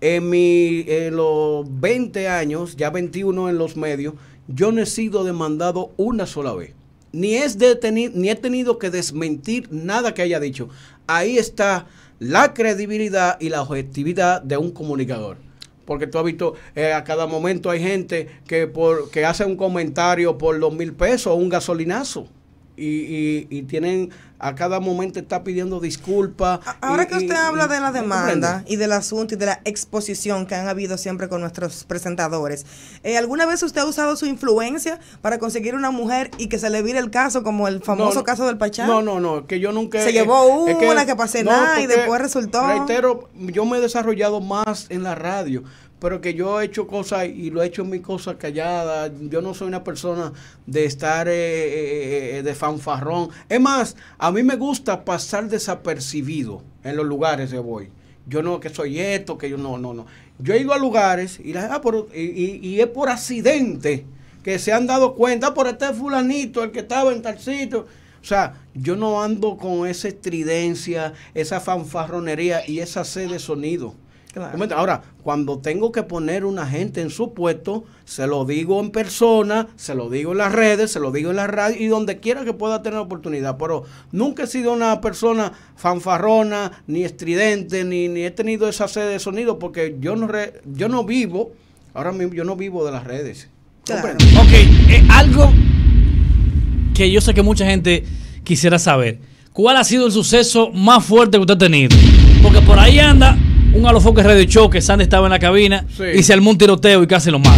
en, mi, los 20 años, ya 21 en los medios, yo no he sido demandado una sola vez. Ni, es ni he tenido que desmentir nada que haya dicho. Ahí está la credibilidad y la objetividad de un comunicador. Porque tú has visto, eh, a cada momento hay gente que, que hace un comentario por los mil pesos o un gasolinazo y, tienen a cada momento está pidiendo disculpas. Ahora que usted habla de la demanda y del asunto y de la exposición que han habido siempre con nuestros presentadores, eh, ¿alguna vez usted ha usado su influencia para conseguir una mujer y que se le vire el caso como el famoso caso del Pachá? No, no, no, que yo nunca... Se llevó una, que, que pasé nada y después resultó... Reitero, yo me he desarrollado más en la radio pero que yo he hecho cosas y lo he hecho en mi cosa callada. Yo no soy una persona de estar eh, eh, eh, de fanfarrón. Es más, a mí me gusta pasar desapercibido en los lugares que voy. Yo no que soy esto, que yo no, no, no. Yo he ido a lugares y, ah, por, y, y, y, es por accidente que se han dado cuenta, ah, por este fulanito, el que estaba en tal sitio. O sea, yo no ando con esa estridencia, esa fanfarronería y esa sed de sonido. Ahora, cuando tengo que poner una gente en su puesto, se lo digo en persona, se lo digo en las redes, se lo digo en la radio y donde quiera que pueda tener oportunidad. Pero nunca he sido una persona fanfarrona, ni estridente, ni, he tenido esa sede de sonido porque yo no, yo no vivo, ahora mismo yo no vivo de las redes. Ok, eh, algo que yo sé que mucha gente quisiera saber. ¿Cuál ha sido el suceso más fuerte que usted ha tenido? Porque por ahí anda un alofoque radio show que Sandy estaba en la cabina y se armó un tiroteo y casi lo mata.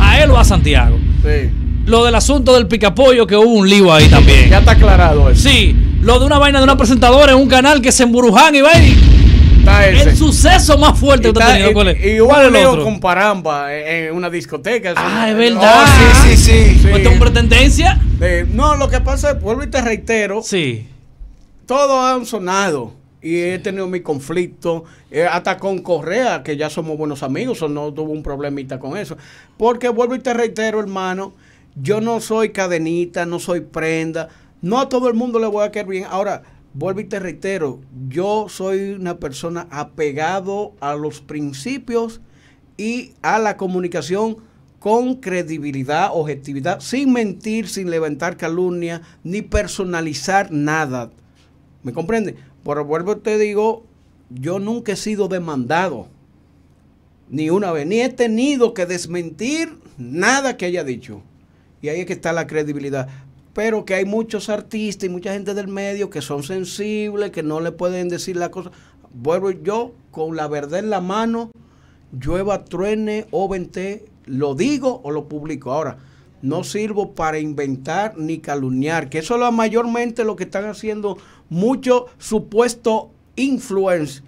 A él o a Santiago. Lo del asunto del picapollo, que hubo un lío ahí también. Ya está aclarado eso. Sí, lo de una vaina de una presentadora en un canal que se emburujan y va El suceso más fuerte que usted ha tenido. Igual con Paramba en una discoteca. Ah, es verdad. sí, sí, sí. Pues no, lo que pasa es, vuelvo y te reitero. Sí. Todo ha sonado y he tenido mi conflicto, eh, hasta con Correa, que ya somos buenos amigos, o no tuve un problemita con eso. Porque vuelvo y te reitero, hermano, yo no soy cadenita, no soy prenda, no a todo el mundo le voy a querer bien. Ahora, vuelvo y te reitero, yo soy una persona apegado a los principios y a la comunicación con credibilidad, objetividad, sin mentir, sin levantar calumnia, ni personalizar nada. ¿Me comprende? Pero vuelvo te digo, yo nunca he sido demandado. Ni una vez, ni he tenido que desmentir nada que haya dicho. Y ahí es que está la credibilidad. Pero que hay muchos artistas y mucha gente del medio que son sensibles, que no le pueden decir la cosa. Vuelvo yo con la verdad en la mano, llueva, truene o vente, lo digo o lo publico. Ahora, no sirvo para inventar ni calumniar, que eso es lo, mayormente lo que están haciendo muchos supuesto influencers,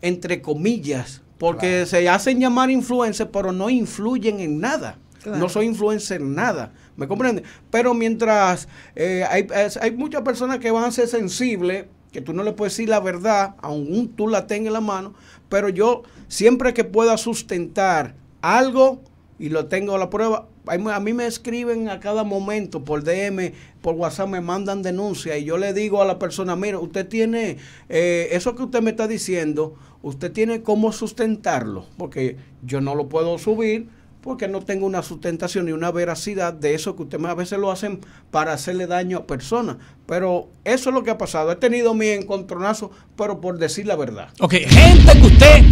entre comillas, porque se hacen llamar influencers, pero no influyen en nada. No soy influencer en nada, ¿me comprende? Pero mientras eh, hay, hay muchas personas que van a ser sensibles que tú no le puedes decir la verdad, aún tú la tengas en la mano, pero yo siempre que pueda sustentar algo y lo tengo a la prueba. A mí me escriben a cada momento por DM, por WhatsApp, me mandan denuncia y yo le digo a la persona, mira, usted tiene eh, eso que usted me está diciendo, usted tiene cómo sustentarlo, porque yo no lo puedo subir porque no tengo una sustentación ni una veracidad de eso que usted a veces lo hacen para hacerle daño a personas. Pero eso es lo que ha pasado. He tenido mi encontronazo, pero por decir la verdad. Ok, gente que usted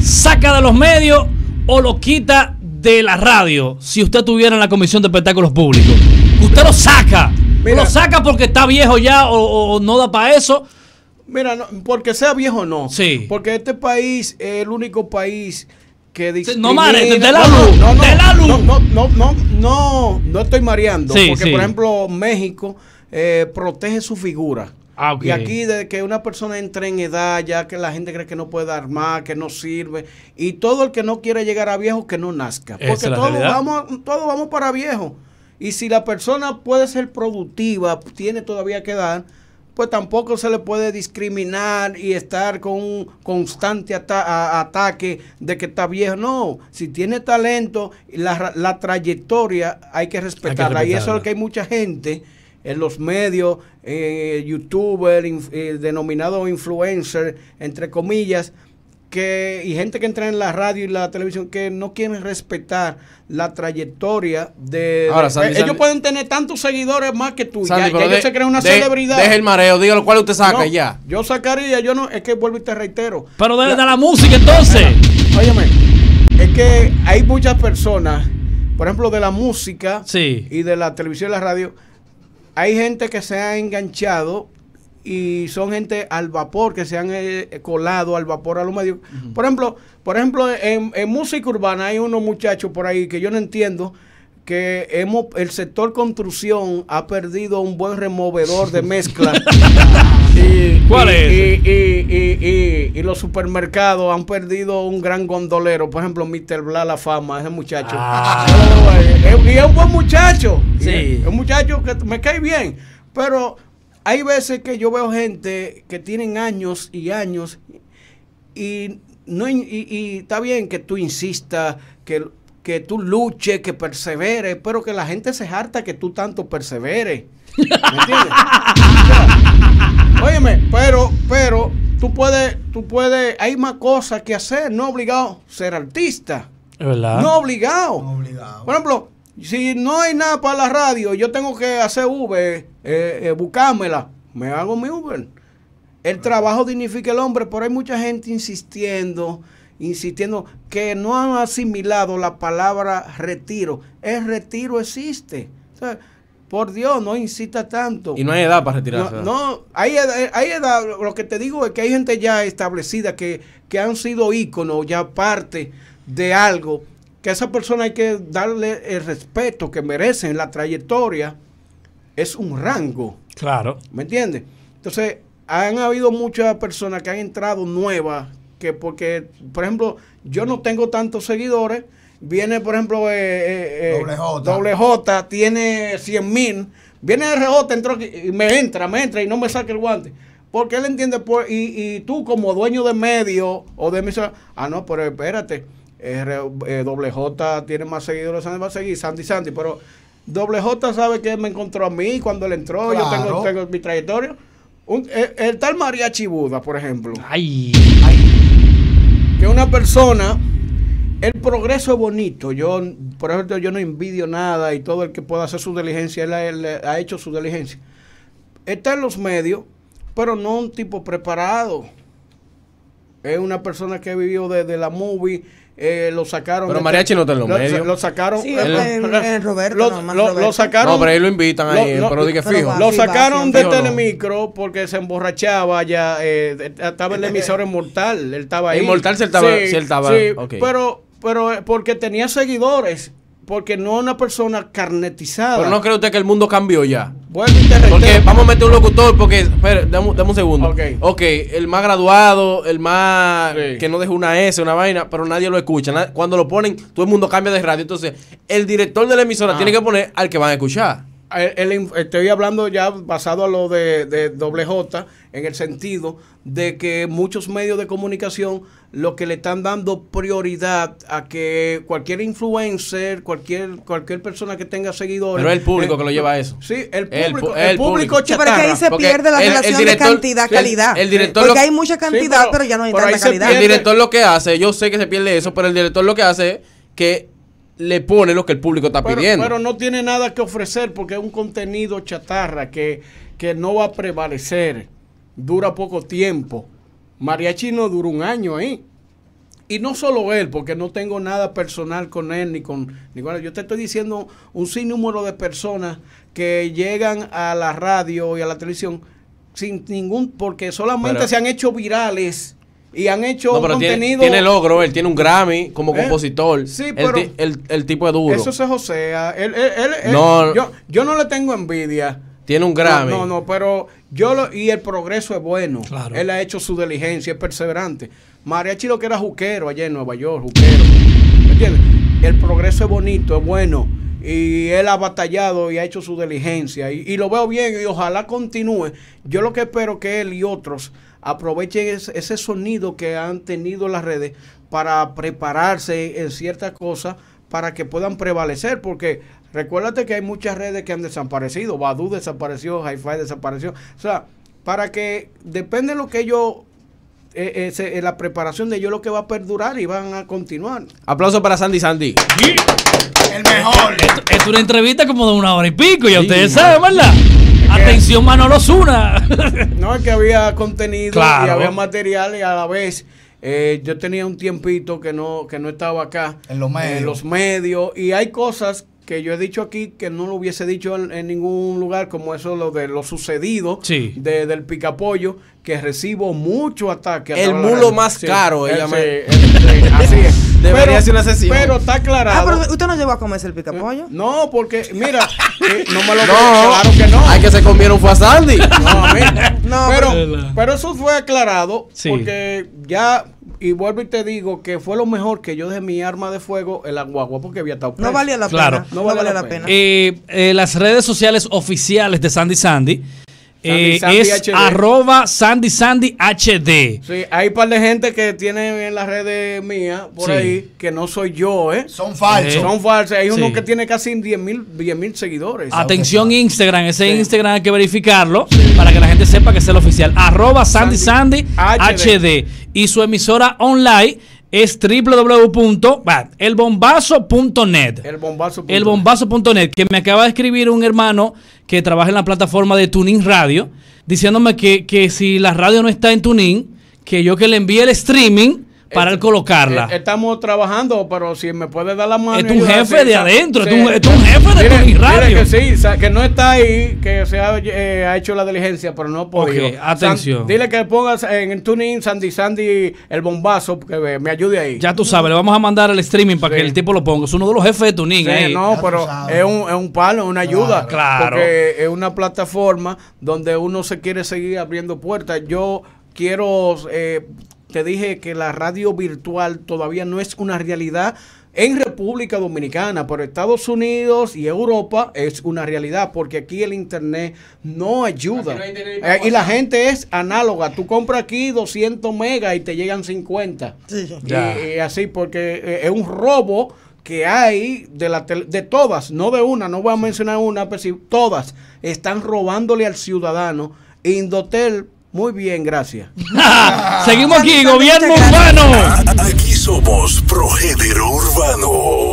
saca de los medios o lo quita de la radio si usted tuviera en la Comisión de Espectáculos Públicos? Usted lo saca. lo saca porque está viejo ya o, no da para eso. Mira, porque sea viejo no. Sí. Porque este país es el único país que dice No mare, de la luz. No, no, la luz. No, no, no, no, no, estoy mareando. porque, por ejemplo, México eh, protege su figura. Ah, y aquí de que una persona entre en edad, ya que la gente cree que no puede armar, que no sirve, y todo el que no quiere llegar a viejo, que no nazca. Porque todos vamos, todos vamos para viejo. Y si la persona puede ser productiva, tiene todavía que dar, pues tampoco se le puede discriminar y estar con un constante ataque de que está viejo. No, si tiene talento, la, la trayectoria Hay que respetarla. Y eso es lo que hay mucha gente en los medios, youtubers eh, youtuber, influencers eh, denominado influencer, entre comillas, que, y gente que entra en la radio y la televisión que no quieren respetar la trayectoria de... Ahora, ellos pueden tener tantos seguidores más que tú. ya, se creen una celebridad. Deja el mareo, diga lo cual usted saca ya. Yo sacaría, yo no, es que vuelvo y te reitero. Pero debe la música entonces. óyeme, es que hay muchas personas, por ejemplo, de la música y de la televisión y la radio, hay gente que se ha enganchado y son gente al vapor que se han eh, colado al vapor a los medios. Por ejemplo, por ejemplo en, en, música urbana hay unos muchachos por ahí que yo no entiendo que hemos el sector construcción ha perdido un buen removedor de mezcla. Y, ¿Cuál es? Y, los supermercados han perdido un gran gondolero. Por ejemplo, Mr. Bla la fama, ese muchacho. Ah. Y es un buen muchacho. Sí. Es un muchacho que me cae bien. Pero hay veces que yo veo gente que tienen años y años y no y, está bien que tú insistas, que, que tú luches, que perseveres, pero que la gente se harta que tú tanto perseveres. ¿Me entiendes? Óyeme, pero, pero, tú puedes, tú puedes, hay más cosas que hacer, no obligado ser artista. Es verdad. No obligado. Por ejemplo, si no hay nada para la radio, yo tengo que hacer Uber, eh, eh, buscármela, me hago mi Uber. El trabajo dignifica el hombre, pero hay mucha gente insistiendo, insistiendo que no han asimilado la palabra retiro. El retiro existe. O sea, por Dios, no incita tanto. Y no hay edad para retirarse. No, hay, edad, eh, hay, edad, Lo que te digo es que hay gente ya establecida que, que han sido íconos, ya parte de algo, que a esa persona hay que darle el respeto que merecen. La trayectoria es un rango. Claro. ¿Me entiendes? Entonces, han habido muchas personas que han entrado nuevas, que porque, por ejemplo, yo no tengo tantos seguidores viene, por ejemplo, eh, eh, eh doble, J. tiene 100 mil, viene RJ, entró, y me entra, me entra y no me saca el guante. Porque él entiende, pues y, tú como dueño de medio o de mis... ah, no, pero espérate, WJ... Eh, doble J tiene más seguidores, va a seguir, Sandy Sandy, pero doble J sabe que me encontró a mí cuando él entró, yo tengo, mi trayectoria. Un, el, tal María Chibuda por ejemplo. ay. Que una persona el progreso es bonito, yo por ejemplo yo no envidio nada y todo el que pueda hacer su diligencia, él, ha hecho su diligencia. Está en los medios, pero no un tipo preparado. Es una persona que vivió desde la movie, eh, lo sacaron. Pero Mariachi no está en los medios. Lo sacaron. Roberto, lo, sacaron. No, ahí lo invitan ahí, pero fijo. lo sacaron de Telemicro porque se emborrachaba ya. Eh, estaba en el emisor Inmortal. Él estaba ahí. Inmortal se estaba. Sí, sí Pero pero eh, porque tenía seguidores. Porque no una persona carnetizada. Pero no cree usted que el mundo cambió ya. porque vamos a meter un locutor, porque. Espera, dame, un segundo. Ok. el más graduado, el más. que no dejó una S, una vaina, pero nadie lo escucha. Cuando lo ponen, todo el mundo cambia de radio. Entonces, el director de la emisora ah. tiene que poner al que van a escuchar estoy hablando ya basado a lo de, de doble J, en el sentido de que muchos medios de comunicación lo que le están dando prioridad a que cualquier influencer, cualquier cualquier persona que tenga seguidores. Pero es el público eh, que lo lleva a eso. Sí, el público. El, público, pero que ahí se pierde la relación de cantidad-calidad. El, director Porque hay mucha cantidad, pero, pero, ya no hay tanta calidad. El director lo que hace, yo sé que se pierde eso, pero el director lo que hace es que le pone lo que el público está pidiendo. Pero no tiene nada que ofrecer porque es un contenido chatarra que, que no va a prevalecer. Dura poco tiempo. Mariachi no duró un año ahí. Y no solo él, porque no tengo nada personal con él ni con, ni Yo te estoy diciendo un sinnúmero de personas que llegan a la radio y a la televisión sin ningún, porque solamente se han hecho virales y han hecho tiene, Tiene, logro, él tiene un Grammy como eh, compositor. Sí, pero. El, tipo es duro. Eso se José Él, él, yo, no le tengo envidia. Tiene un Grammy. No, no, pero yo lo, y el progreso es bueno. Claro. Él ha hecho su diligencia, es perseverante. María Chilo, que era juquero allá en Nueva York, juquero. ¿Entiendes? El progreso es bonito, es bueno. Y él ha batallado y ha hecho su diligencia. Y, y lo veo bien y ojalá continúe. Yo lo que espero que él y otros aprovechen ese, sonido que han tenido las redes para prepararse en ciertas cosas para que puedan prevalecer, porque recuérdate que hay muchas redes que han desaparecido, Badu desapareció, Hi-Fi desapareció, o sea, para que depende de lo que ellos eh, eh, eh, la preparación de ellos lo que va a perdurar y van a continuar. Aplauso para Sandy Sandy. El mejor. Es, una entrevista como de una hora y pico, ya ustedes saben, Atención Manolo Zuna. no, es que había contenido y había material y a la vez eh, yo tenía un tiempito que no, que no estaba acá. En los eh, medios. los medios. Y hay cosas que yo he dicho aquí que no lo hubiese dicho en, ningún lugar, como eso lo de lo sucedido sí. de, del picapollo, que recibo mucho ataque. El mulo más caro, eh, ella así es pero, está aclarado. Ah, pero usted no llevó a comerse el pollo. Eh, no, porque, mira, eh, no me lo no, claro que no. Hay que se comieron fue a Sandy. No, a mí. No, pero, pero, eso fue aclarado. Porque ya, y vuelvo y te digo que fue lo mejor que yo dejé mi arma de fuego en la guagua porque había estado preso. No valía la pena. No, no valía, la pena. pena. Eh, las redes sociales oficiales de Sandy Sandy eh, es arroba Sandy Sandy HD. Sí, hay un par de gente que tiene en las redes mías por ahí que no soy yo, ¿eh? Son falsos. Son falsos. Hay uno que tiene casi 10 mil seguidores. Ah, Atención Instagram, ese Instagram hay que verificarlo para que la gente sepa que es el oficial. Arroba Sandy Sandy, HD. Y su emisora online es www.elbombazo.net. Elbombazo.net. Que me acaba de escribir un hermano que trabaja en la plataforma de Tuning Radio, diciéndome que, que si la radio no está en Tuning, que yo que le envíe el streaming para el colocarla. Estamos trabajando, pero si me puede dar la mano. Es tu jefe de adentro, es, tu, jefe de mire, que sí, que no está ahí, que se eh, ha, hecho la diligencia, pero no ha podido atención. dile que pongas en tuning Sandy Sandy el bombazo, que me, ayude ahí. Ya tú sabes, le vamos a mandar el streaming para que el tipo lo ponga. Es uno de los jefes de tuning. Sí, eh. no, pero es un, es palo, una ayuda. Claro, Porque es una plataforma donde uno se quiere seguir abriendo puertas. Yo quiero eh, te dije que la radio virtual todavía no es una realidad en República Dominicana, pero Estados Unidos y Europa es una realidad porque aquí el Internet no ayuda. Eh, y la gente es análoga. Tú compras aquí 200 megas y te llegan 50. Y, eh, así, porque eh, es un robo que hay de, de todas, no de una, no voy a mencionar una, pero si todas están robándole al ciudadano. Indotel muy bien, gracias. Seguimos aquí, gobierno urbano. Aquí somos Progénero Urbano.